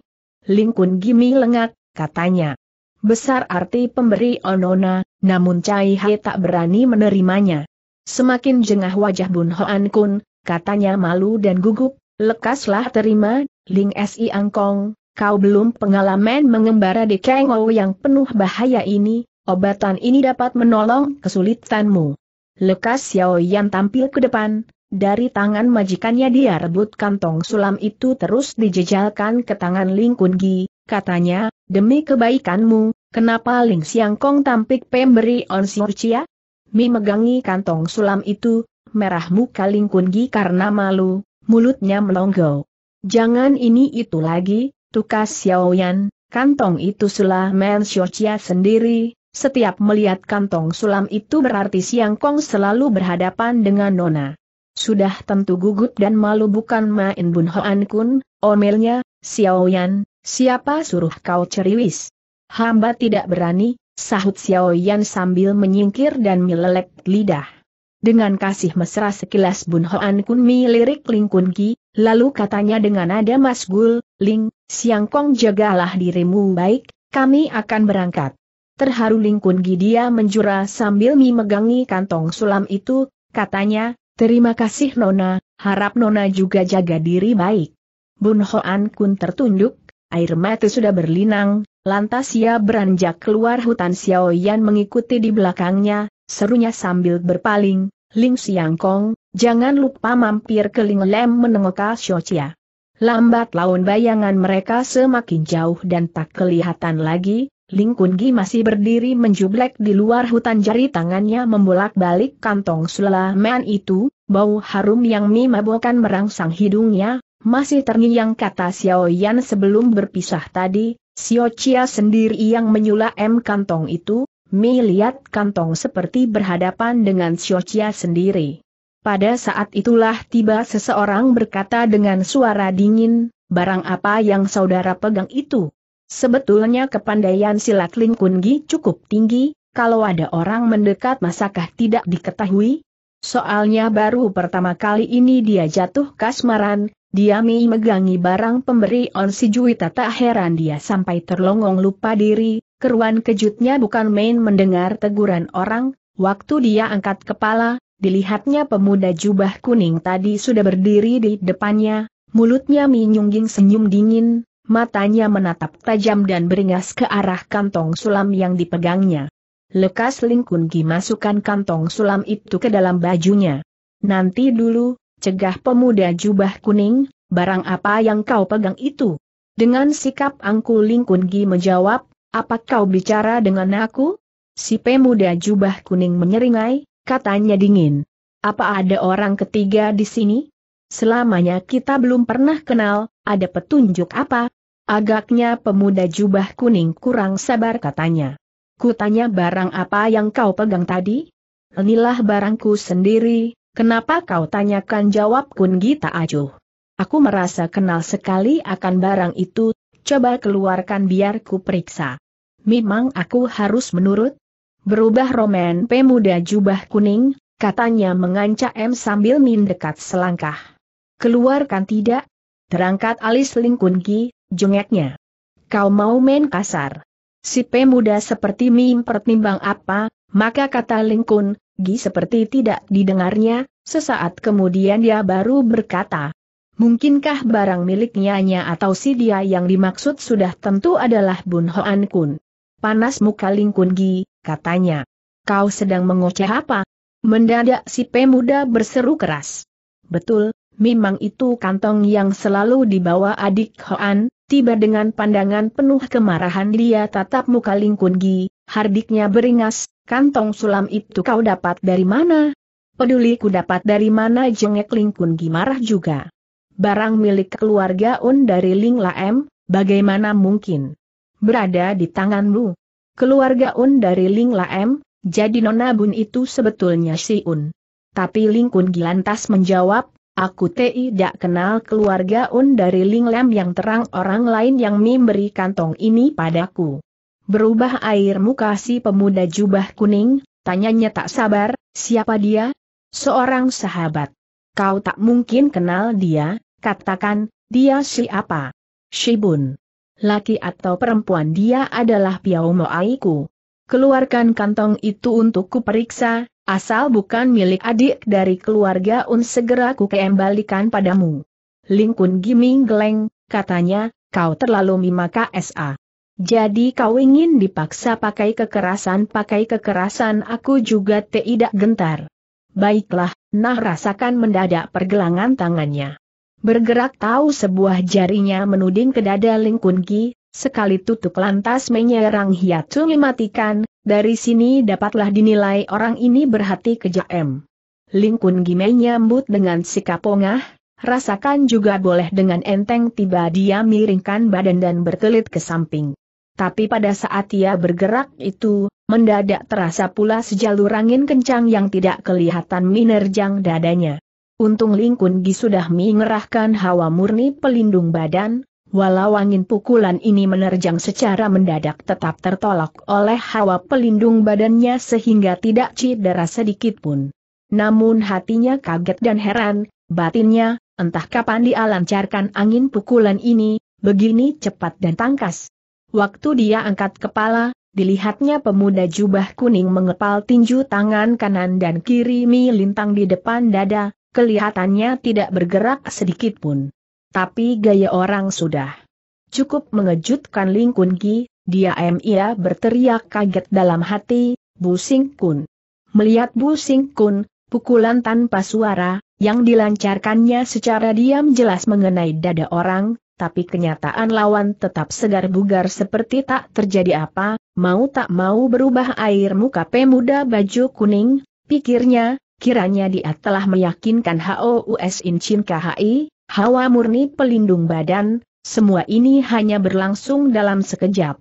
Ling Kun Gimi lengak, katanya besar arti pemberi Onona, namun Cai He tak berani menerimanya. Semakin jengah wajah Bun Hoan Kun, katanya malu dan gugup, lekaslah terima, Ling Si Angkong, kau belum pengalaman mengembara di Kengou yang penuh bahaya ini, obatan ini dapat menolong kesulitanmu. Lekas Xiao Yan tampil ke depan, dari tangan majikannya dia rebut kantong sulam itu terus dijejalkan ke tangan Ling Kun Gi, katanya, demi kebaikanmu, Kenapa Ling Siang Kong tampik pemberi on Sia? Mi megangi kantong sulam itu, merah muka Ling Kun karena malu, mulutnya melongo. Jangan ini itu lagi, tukas Xiaoyan, kantong itu men Siocia sendiri, setiap melihat kantong sulam itu berarti Siang Kong selalu berhadapan dengan Nona. Sudah tentu gugup dan malu bukan main Bun Hoan Kun, omelnya, Xiaoyan, siapa suruh kau ceriwis? Hamba tidak berani, sahut Xiao Yan sambil menyingkir dan melelek lidah. Dengan kasih mesra sekilas Bun Hoan Kun Mi lirik Ling Kun Ki, lalu katanya dengan nada masgul, Ling, Siang Kong jagalah dirimu baik, kami akan berangkat. Terharu Ling Kun Ki dia menjura sambil Mi megangi kantong sulam itu, katanya, terima kasih Nona, harap Nona juga jaga diri baik. Bun Hoan Kun tertunduk, air mata sudah berlinang, lantas ia beranjak keluar hutan Xiao Yan mengikuti di belakangnya, serunya sambil berpaling, Ling Siang Kong, jangan lupa mampir ke Ling Lem menengok Xiao Lambat laun bayangan mereka semakin jauh dan tak kelihatan lagi, Ling Kun Gi masih berdiri menjublek di luar hutan jari tangannya membolak-balik kantong sulaman itu, bau harum yang memabukkan merangsang hidungnya, masih terngiang kata Xiao Yan sebelum berpisah tadi, Xiao Chia sendiri yang menyulam M kantong itu, Mi lihat kantong seperti berhadapan dengan Xiao Chia sendiri. Pada saat itulah tiba seseorang berkata dengan suara dingin, barang apa yang saudara pegang itu? Sebetulnya kepandaian silat Lin Kun Gi cukup tinggi, kalau ada orang mendekat masakah tidak diketahui? Soalnya baru pertama kali ini dia jatuh kasmaran, Diami megangi barang pemberi On si Juwita tak heran dia sampai terlongong lupa diri, keruan kejutnya bukan main mendengar teguran orang, waktu dia angkat kepala, dilihatnya pemuda jubah kuning tadi sudah berdiri di depannya, mulutnya menyungging senyum dingin, matanya menatap tajam dan beringas ke arah kantong sulam yang dipegangnya. Lekas Lingkungi masukkan kantong sulam itu ke dalam bajunya. Nanti dulu, Cegah pemuda jubah kuning, barang apa yang kau pegang itu? Dengan sikap angku lingkungi menjawab, apa kau bicara dengan aku? Si pemuda jubah kuning menyeringai, katanya dingin. Apa ada orang ketiga di sini? Selamanya kita belum pernah kenal, ada petunjuk apa? Agaknya pemuda jubah kuning kurang sabar katanya. Kutanya barang apa yang kau pegang tadi? Inilah barangku sendiri, Kenapa kau tanyakan jawab Kun Gita acuh? Aku merasa kenal sekali akan barang itu, coba keluarkan biar ku periksa. Memang aku harus menurut? Berubah romen pemuda jubah kuning, katanya mengancam M sambil mendekat selangkah. Keluarkan tidak? Terangkat alis Lingkun gi, jengeknya. Kau mau main kasar. Si pemuda seperti mim pertimbang apa, maka kata Lingkun, Gi seperti tidak didengarnya, sesaat kemudian dia baru berkata. Mungkinkah barang miliknya nya atau si dia yang dimaksud sudah tentu adalah Bun Hoan Kun? Panas muka Ling Kun Gi, katanya. Kau sedang mengoceh apa? Mendadak si pemuda berseru keras. Betul, memang itu kantong yang selalu dibawa adik Hoan, tiba dengan pandangan penuh kemarahan dia tatap muka Ling Kun Gi, Hardiknya beringas, kantong sulam itu kau dapat dari mana? Peduliku dapat dari mana jengek Lingkun gimarah juga. Barang milik keluarga Un dari Ling Laem, bagaimana mungkin? Berada di tanganmu. Keluarga Un dari Ling Laem, jadi Nona Bun itu sebetulnya si Un. Tapi Lingkun Gilantas menjawab, Aku tidak kenal keluarga Un dari Ling Lam yang terang orang lain yang memberi kantong ini padaku. Berubah air muka si pemuda jubah kuning, tanyanya tak sabar, siapa dia? Seorang sahabat. Kau tak mungkin kenal dia, katakan, dia siapa? Shibun. Laki atau perempuan dia adalah Piao Moaiku. Keluarkan kantong itu untuk kuperiksa, asal bukan milik adik dari keluarga Un segera ku kembalikan padamu. Lingkun Giming Geleng, katanya, kau terlalu mimaka SA. Jadi kau ingin dipaksa pakai kekerasan pakai kekerasan aku juga tidak gentar. Baiklah, nah rasakan mendadak pergelangan tangannya. Bergerak tahu sebuah jarinya menuding ke dada Ling sekali tutup lantas menyerang Hiatu mematikan, dari sini dapatlah dinilai orang ini berhati kejam. Ling menyambut dengan sikap pongah, rasakan juga boleh dengan enteng tiba dia miringkan badan dan berkelit ke samping tapi pada saat ia bergerak itu, mendadak terasa pula sejalur angin kencang yang tidak kelihatan menerjang dadanya. Untung Lingkun Gi sudah mengerahkan hawa murni pelindung badan, walau angin pukulan ini menerjang secara mendadak tetap tertolak oleh hawa pelindung badannya sehingga tidak cedera sedikit pun. Namun hatinya kaget dan heran, batinnya, entah kapan dialancarkan angin pukulan ini, begini cepat dan tangkas. Waktu dia angkat kepala, dilihatnya pemuda jubah kuning mengepal tinju tangan kanan dan kiri Mi Lintang di depan dada, kelihatannya tidak bergerak sedikit pun. Tapi gaya orang sudah cukup mengejutkan Ling Kun Ki, dia Mia berteriak kaget dalam hati, Bu Sing Kun. Melihat Bu Sing Kun, pukulan tanpa suara, yang dilancarkannya secara diam jelas mengenai dada orang, tapi kenyataan lawan tetap segar bugar seperti tak terjadi apa, mau tak mau berubah air muka pemuda baju kuning, pikirnya, kiranya dia telah meyakinkan HOUS Incin KHI, hawa murni pelindung badan, semua ini hanya berlangsung dalam sekejap.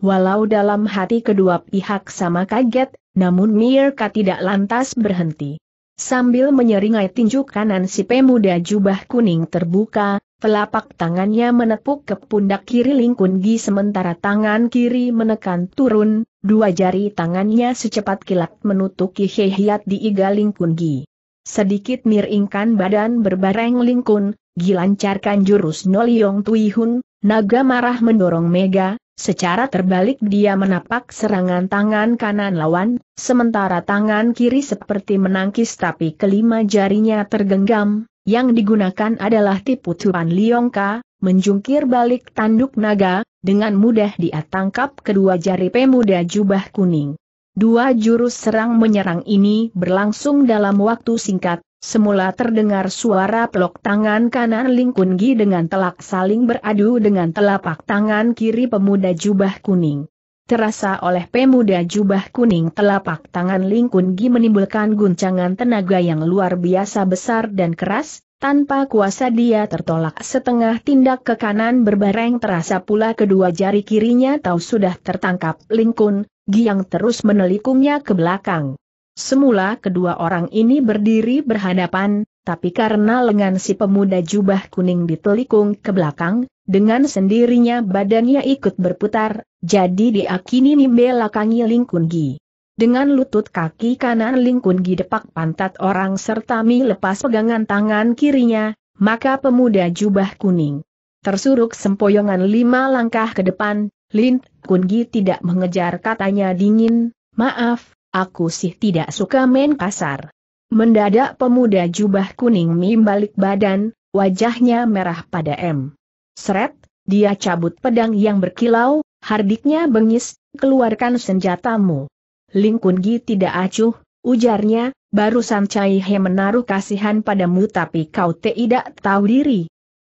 Walau dalam hati kedua pihak sama kaget, namun Mirka tidak lantas berhenti. Sambil menyeringai tinju kanan si pemuda jubah kuning terbuka, Telapak tangannya menepuk ke pundak kiri Lingkun Gi sementara tangan kiri menekan turun, dua jari tangannya secepat kilat menutupi hehiat di iga Lingkun Gi. Sedikit miringkan badan berbareng Lingkun, Gi gilancarkan jurus Noliong Tui Hun, naga marah mendorong Mega, secara terbalik dia menapak serangan tangan kanan lawan, sementara tangan kiri seperti menangkis tapi kelima jarinya tergenggam, yang digunakan adalah tipu Tuan Liongka, menjungkir balik tanduk naga, dengan mudah dia tangkap kedua jari pemuda jubah kuning. Dua jurus serang menyerang ini berlangsung dalam waktu singkat, semula terdengar suara pelok tangan kanan Ling Kun Gi dengan telak saling beradu dengan telapak tangan kiri pemuda jubah kuning terasa oleh pemuda jubah kuning telapak tangan Lingkun Gi menimbulkan guncangan tenaga yang luar biasa besar dan keras, tanpa kuasa dia tertolak setengah tindak ke kanan berbareng terasa pula kedua jari kirinya tahu sudah tertangkap Lingkun Gi yang terus menelikungnya ke belakang. Semula kedua orang ini berdiri berhadapan, tapi karena lengan si pemuda jubah kuning ditelikung ke belakang, dengan sendirinya badannya ikut berputar, jadi dia kini membelakangi Ling Kun Gi. Dengan lutut kaki kanan Ling Kun Gi depak pantat orang serta mi lepas pegangan tangan kirinya, maka pemuda jubah kuning. Tersuruk sempoyongan lima langkah ke depan, Lin Kun Gi tidak mengejar katanya dingin, maaf, aku sih tidak suka main kasar. Mendadak pemuda jubah kuning mi badan, wajahnya merah pada M. Seret, dia cabut pedang yang berkilau, Hardiknya bengis, keluarkan senjatamu. Ling tidak acuh, ujarnya, barusan Cai He menaruh kasihan padamu tapi kau tidak tahu diri.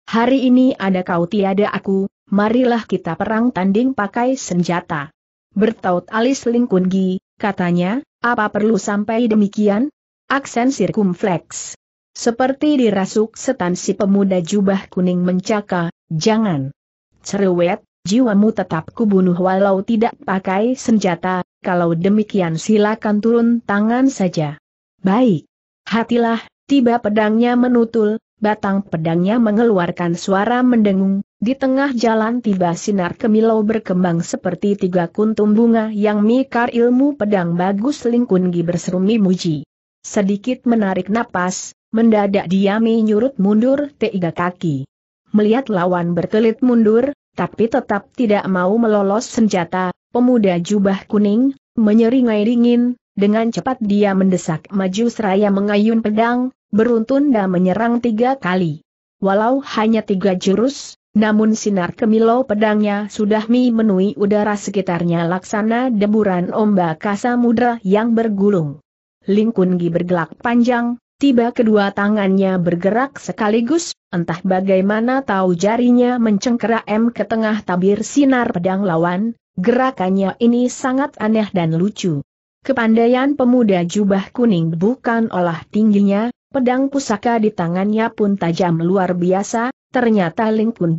Hari ini ada kau tiada aku, marilah kita perang tanding pakai senjata. Bertaut alis Ling katanya, apa perlu sampai demikian? Aksen sirkumfleks. Seperti dirasuk setan si pemuda jubah kuning mencaka, jangan. Cerewet, jiwamu tetap kubunuh walau tidak pakai senjata, kalau demikian silakan turun tangan saja. Baik. Hatilah, tiba pedangnya menutul, batang pedangnya mengeluarkan suara mendengung, di tengah jalan tiba sinar kemilau berkembang seperti tiga kuntum bunga yang mikar ilmu pedang bagus lingkungi berserumi muji. Sedikit menarik napas, mendadak diami nyurut mundur tiga kaki. Melihat lawan berkelit mundur, tapi tetap tidak mau melolos senjata, pemuda jubah kuning, menyeringai dingin, dengan cepat dia mendesak maju seraya mengayun pedang, beruntun dan menyerang tiga kali. Walau hanya tiga jurus, namun sinar kemilau pedangnya sudah memenuhi udara sekitarnya laksana deburan ombak kasamudra yang bergulung. Lingkungi bergelak panjang, Tiba kedua tangannya bergerak sekaligus, entah bagaimana tahu jarinya mencengkeram M ke tengah tabir sinar pedang lawan, gerakannya ini sangat aneh dan lucu. Kepandaian pemuda jubah kuning bukan olah tingginya, pedang pusaka di tangannya pun tajam luar biasa, ternyata Ling Kun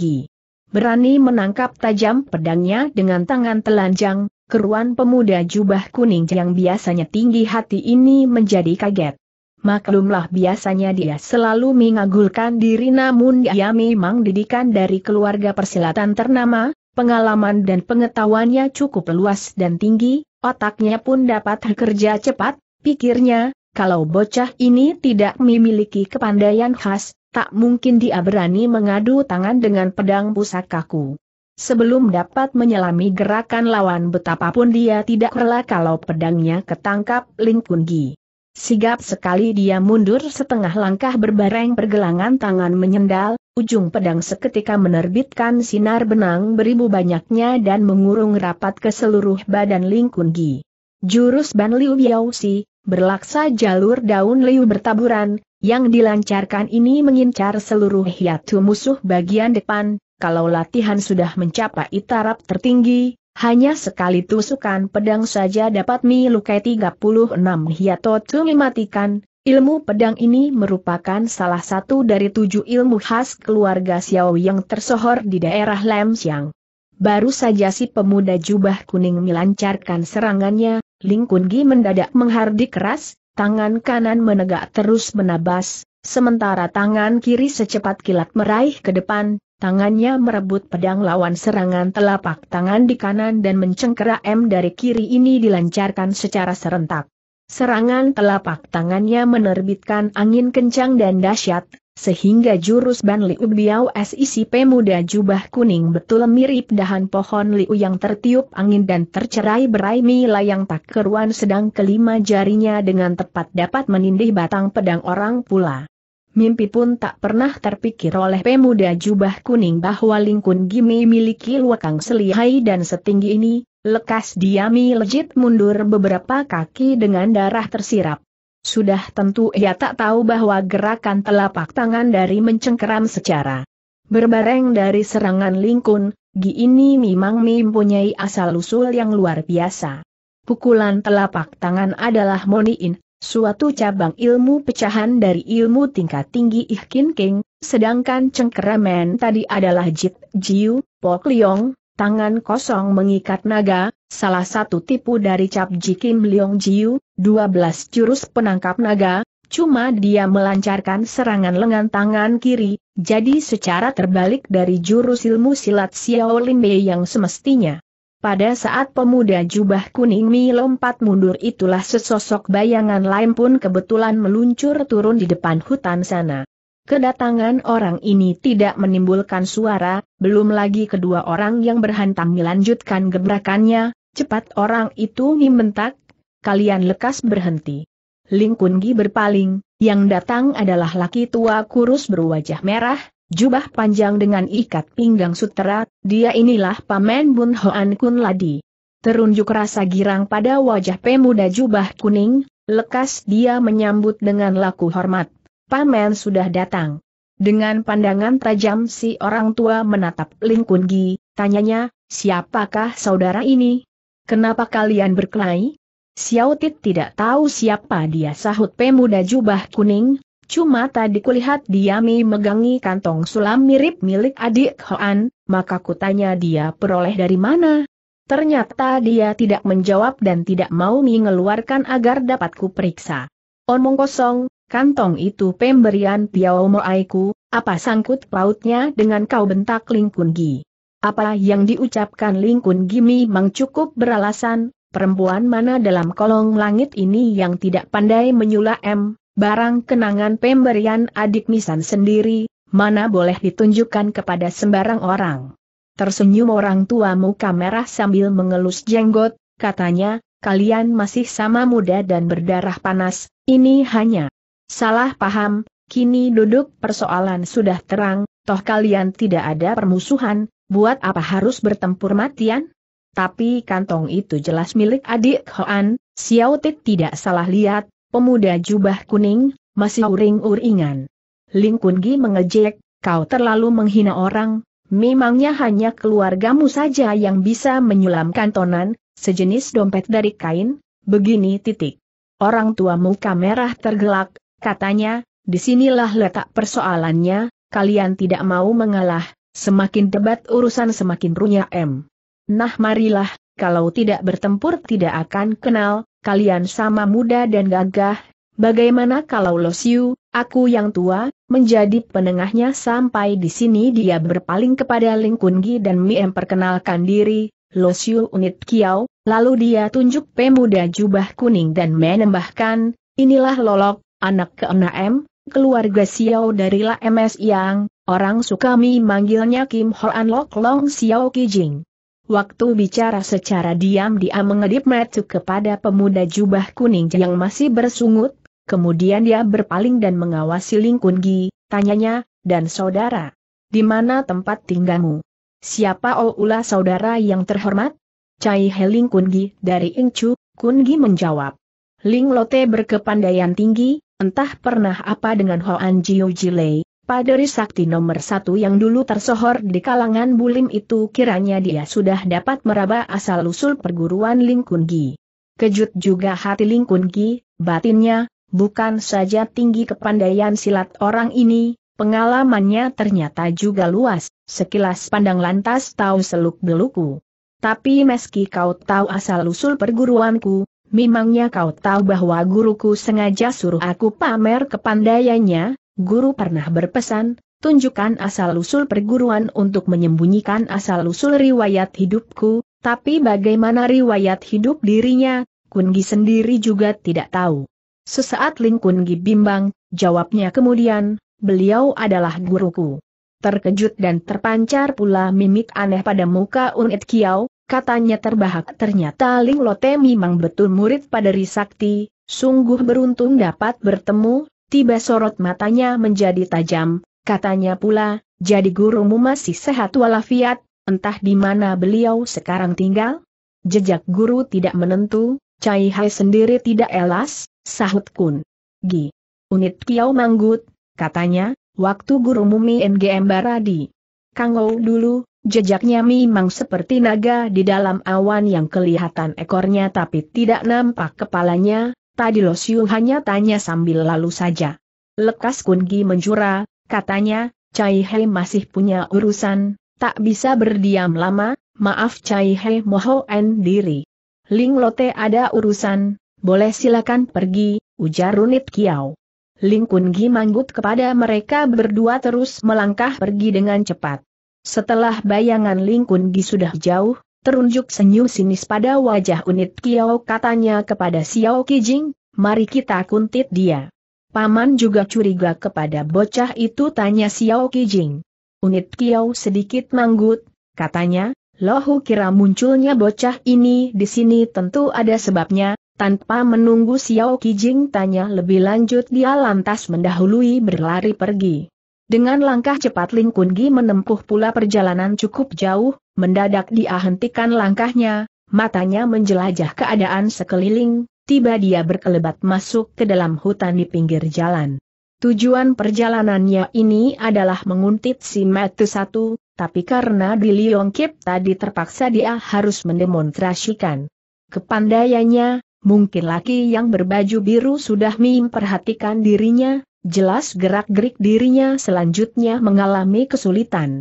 Berani menangkap tajam pedangnya dengan tangan telanjang, keruan pemuda jubah kuning yang biasanya tinggi hati ini menjadi kaget. Maklumlah biasanya dia selalu mengagulkan diri namun dia memang didikan dari keluarga persilatan ternama, pengalaman dan pengetahuannya cukup luas dan tinggi, otaknya pun dapat bekerja cepat, pikirnya, kalau bocah ini tidak memiliki kepandaian khas, tak mungkin dia berani mengadu tangan dengan pedang pusakaku. Sebelum dapat menyelami gerakan lawan betapapun dia tidak rela kalau pedangnya ketangkap Ling Kun Gi. Sigap sekali dia mundur setengah langkah berbareng pergelangan tangan menyendal, ujung pedang seketika menerbitkan sinar benang beribu banyaknya dan mengurung rapat ke seluruh badan Lingkun Gi. Jurus Ban Liu Si, berlaksa jalur daun liu bertaburan, yang dilancarkan ini mengincar seluruh hiatu musuh bagian depan, kalau latihan sudah mencapai taraf tertinggi, hanya sekali tusukan pedang saja dapat melukai 36 hiatotu matikan, Ilmu pedang ini merupakan salah satu dari tujuh ilmu khas keluarga Xiao yang tersohor di daerah Siang. Baru saja si pemuda jubah kuning melancarkan serangannya, Ling Kun mendadak menghardik keras, tangan kanan menegak terus menabas, sementara tangan kiri secepat kilat meraih ke depan, Tangannya merebut pedang lawan serangan telapak tangan di kanan dan mencengkera M dari kiri ini dilancarkan secara serentak. Serangan telapak tangannya menerbitkan angin kencang dan dahsyat, sehingga jurus Ban Liu Biao SICP pemuda jubah kuning betul mirip dahan pohon liu yang tertiup angin dan tercerai berai yang tak keruan sedang kelima jarinya dengan tepat dapat menindih batang pedang orang pula. Mimpi pun tak pernah terpikir oleh pemuda jubah kuning bahwa Lingkun Gimi miliki luakang selihai dan setinggi ini, lekas diami lejit mundur beberapa kaki dengan darah tersirap. Sudah tentu ia tak tahu bahwa gerakan telapak tangan dari mencengkeram secara berbareng dari serangan Lingkun, Gi ini memang mempunyai asal-usul yang luar biasa. Pukulan telapak tangan adalah moniin, Suatu cabang ilmu pecahan dari ilmu tingkat tinggi Ihkin King, sedangkan cengkeramen tadi adalah Jit Jiu, Pok Liong, tangan kosong mengikat naga, salah satu tipu dari cap Jikim Liong Jiu, 12 jurus penangkap naga, cuma dia melancarkan serangan lengan tangan kiri, jadi secara terbalik dari jurus ilmu silat Xiao Lin Mei yang semestinya. Pada saat pemuda jubah kuning Mi lompat mundur itulah sesosok bayangan lain pun kebetulan meluncur turun di depan hutan sana. Kedatangan orang ini tidak menimbulkan suara, belum lagi kedua orang yang berhantam melanjutkan gebrakannya, cepat orang itu Mi mentak, kalian lekas berhenti. Ling Kun Gi berpaling, yang datang adalah laki tua kurus berwajah merah, Jubah panjang dengan ikat pinggang sutera, dia inilah Paman Bun Hoan Kun Ladi. Terunjuk rasa girang pada wajah pemuda jubah kuning, lekas dia menyambut dengan laku hormat. Paman sudah datang. Dengan pandangan tajam si orang tua menatap Ling Kun Gi, tanyanya, siapakah saudara ini? Kenapa kalian berkelahi? Xiao Tit tidak tahu siapa dia sahut pemuda jubah kuning, Cuma tadi kulihat dia memegangi kantong sulam mirip milik adik Hoan, maka kutanya dia peroleh dari mana. Ternyata dia tidak menjawab dan tidak mau mengeluarkan agar dapat kuperiksa. Omong kosong, kantong itu pemberian Piao Moaiku, apa sangkut pautnya dengan kau bentak Ling Kun Gi. Apa yang diucapkan Ling Kun Gi memang cukup beralasan, perempuan mana dalam kolong langit ini yang tidak pandai menyula M, barang kenangan pemberian adik Misan sendiri, mana boleh ditunjukkan kepada sembarang orang. Tersenyum orang tua muka merah sambil mengelus jenggot, katanya, kalian masih sama muda dan berdarah panas, ini hanya salah paham, kini duduk persoalan sudah terang, toh kalian tidak ada permusuhan, buat apa harus bertempur matian? Tapi kantong itu jelas milik adik Hoan, Xiao Tit tidak salah lihat, Pemuda jubah kuning, masih uring-uringan. Ling Kun mengejek, kau terlalu menghina orang, memangnya hanya keluargamu saja yang bisa menyulam kantonan, sejenis dompet dari kain, begini titik. Orang tua muka merah tergelak, katanya, disinilah letak persoalannya, kalian tidak mau mengalah, semakin debat urusan semakin runyam. Nah marilah, kalau tidak bertempur tidak akan kenal, kalian sama muda dan gagah, bagaimana kalau Losiu, aku yang tua, menjadi penengahnya sampai di sini dia berpaling kepada Ling Kungi dan Miem perkenalkan diri, Losiu unit kiau, lalu dia tunjuk pemuda jubah kuning dan menambahkan, inilah Lolok, anak ke enam m keluarga Xiao dari La MS Yang, orang suka Mi manggilnya Kim Hoan Lok Long Xiao Kijing. Waktu bicara secara diam-diam mengedip mata kepada pemuda jubah kuning yang masih bersungut, kemudian dia berpaling dan mengawasi Ling Gi, tanyanya, dan saudara, di mana tempat tinggalmu? Siapa Oula oh saudara yang terhormat? Cai Heling Kun Gi dari Ingcu, Kun Gi menjawab. Ling Lote berkepandaian tinggi, entah pernah apa dengan Hoan Jiu Jilei, Paderi sakti nomor satu yang dulu tersohor di kalangan bulim itu kiranya dia sudah dapat meraba asal-usul perguruan Lingkungi. Kejut juga hati Lingkungi, batinnya, bukan saja tinggi kepandaian silat orang ini, pengalamannya ternyata juga luas, sekilas pandang lantas tahu seluk-beluku. Tapi meski kau tahu asal-usul perguruanku, memangnya kau tahu bahwa guruku sengaja suruh aku pamer kepandaiannya, guru pernah berpesan, tunjukkan asal-usul perguruan untuk menyembunyikan asal-usul riwayat hidupku, tapi bagaimana riwayat hidup dirinya, Kungi sendiri juga tidak tahu. Sesaat Ling Kungi bimbang, jawabnya kemudian, beliau adalah guruku. Terkejut dan terpancar pula mimik aneh pada muka Unit Kiao, katanya terbahak ternyata Ling Lote memang betul murid pada Risakti, sungguh beruntung dapat bertemu, tiba sorot matanya menjadi tajam, katanya pula, jadi gurumu masih sehat walafiat, entah di mana beliau sekarang tinggal? Jejak guru tidak menentu, Cai Hai sendiri tidak elas, sahut Kun. Gi. Unit Kiau Manggut, katanya, waktu gurumu Mi NGM Baradi. Kangou dulu, jejaknya memang seperti naga di dalam awan yang kelihatan ekornya tapi tidak nampak kepalanya, Tadi Lo Siu hanya tanya sambil lalu saja. Lekas Kungi menjura, katanya, Cai Hei masih punya urusan, tak bisa berdiam lama, maaf Cai Hei en diri. Ling Lote ada urusan, boleh silakan pergi, ujar Runit Kiao. Ling Kun Gi manggut kepada mereka berdua terus melangkah pergi dengan cepat. Setelah bayangan Ling Kun Gi sudah jauh, Terunjuk senyum sinis pada wajah unit Kiao katanya kepada Xiao Kijing, mari kita kuntit dia. Paman juga curiga kepada bocah itu tanya Xiao Kijing. Unit Kiao sedikit manggut, katanya, Lohu kira munculnya bocah ini di sini tentu ada sebabnya, tanpa menunggu Xiao Kijing tanya lebih lanjut dia lantas mendahului berlari pergi. Dengan langkah cepat Ling Kun menempuh pula perjalanan cukup jauh, mendadak dia hentikan langkahnya, matanya menjelajah keadaan sekeliling, tiba dia berkelebat masuk ke dalam hutan di pinggir jalan. Tujuan perjalanannya ini adalah menguntit si Metu satu, tapi karena di Liong Kip tadi terpaksa dia harus mendemonstrasikan kepandaiannya, mungkin laki yang berbaju biru sudah memperhatikan dirinya, jelas gerak-gerik dirinya selanjutnya mengalami kesulitan.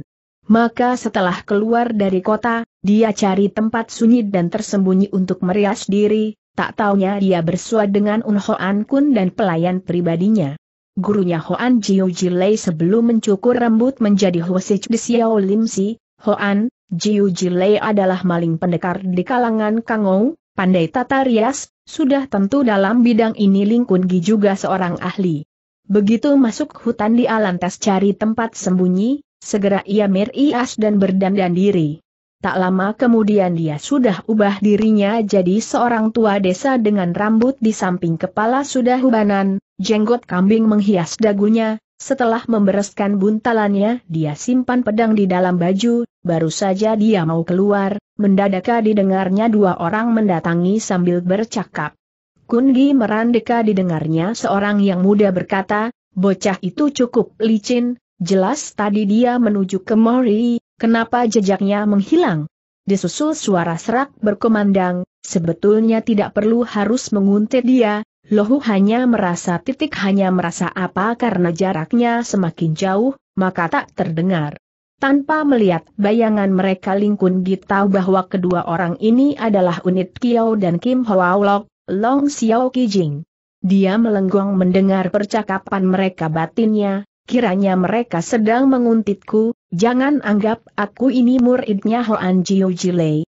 Maka setelah keluar dari kota, dia cari tempat sunyi dan tersembunyi untuk merias diri, tak taunya dia bersua dengan Un Hoan Kun dan pelayan pribadinya. Gurunya Hoan Jiu Jilei sebelum mencukur rambut menjadi Hosech di Xiao Lim Si, Hoan, Jiu Jilei adalah maling pendekar di kalangan Kangou, pandai tata rias, sudah tentu dalam bidang ini Ling Kun Gi juga seorang ahli. Begitu masuk hutan dia lantas cari tempat sembunyi, segera ia merias dan berdandan diri. Tak lama kemudian dia sudah ubah dirinya jadi seorang tua desa dengan rambut di samping kepala sudah hubanan, jenggot kambing menghias dagunya, setelah membereskan buntalannya dia simpan pedang di dalam baju, baru saja dia mau keluar, mendadak didengarnya dua orang mendatangi sambil bercakap. Kungi merandeka didengarnya seorang yang muda berkata, bocah itu cukup licin, jelas tadi dia menuju ke Mori, kenapa jejaknya menghilang? Disusul suara serak berkemandang, sebetulnya tidak perlu harus menguntit dia, Lohu hanya merasa titik hanya merasa apa karena jaraknya semakin jauh, maka tak terdengar. Tanpa melihat bayangan mereka Lingkun Gi tahu bahwa kedua orang ini adalah unit Kiao dan Kim Hoa Lok, Long Xiao Kijing. Dia melenggong mendengar percakapan mereka batinnya, kiranya mereka sedang menguntitku, jangan anggap aku ini muridnya Hoan Jiu Jilei,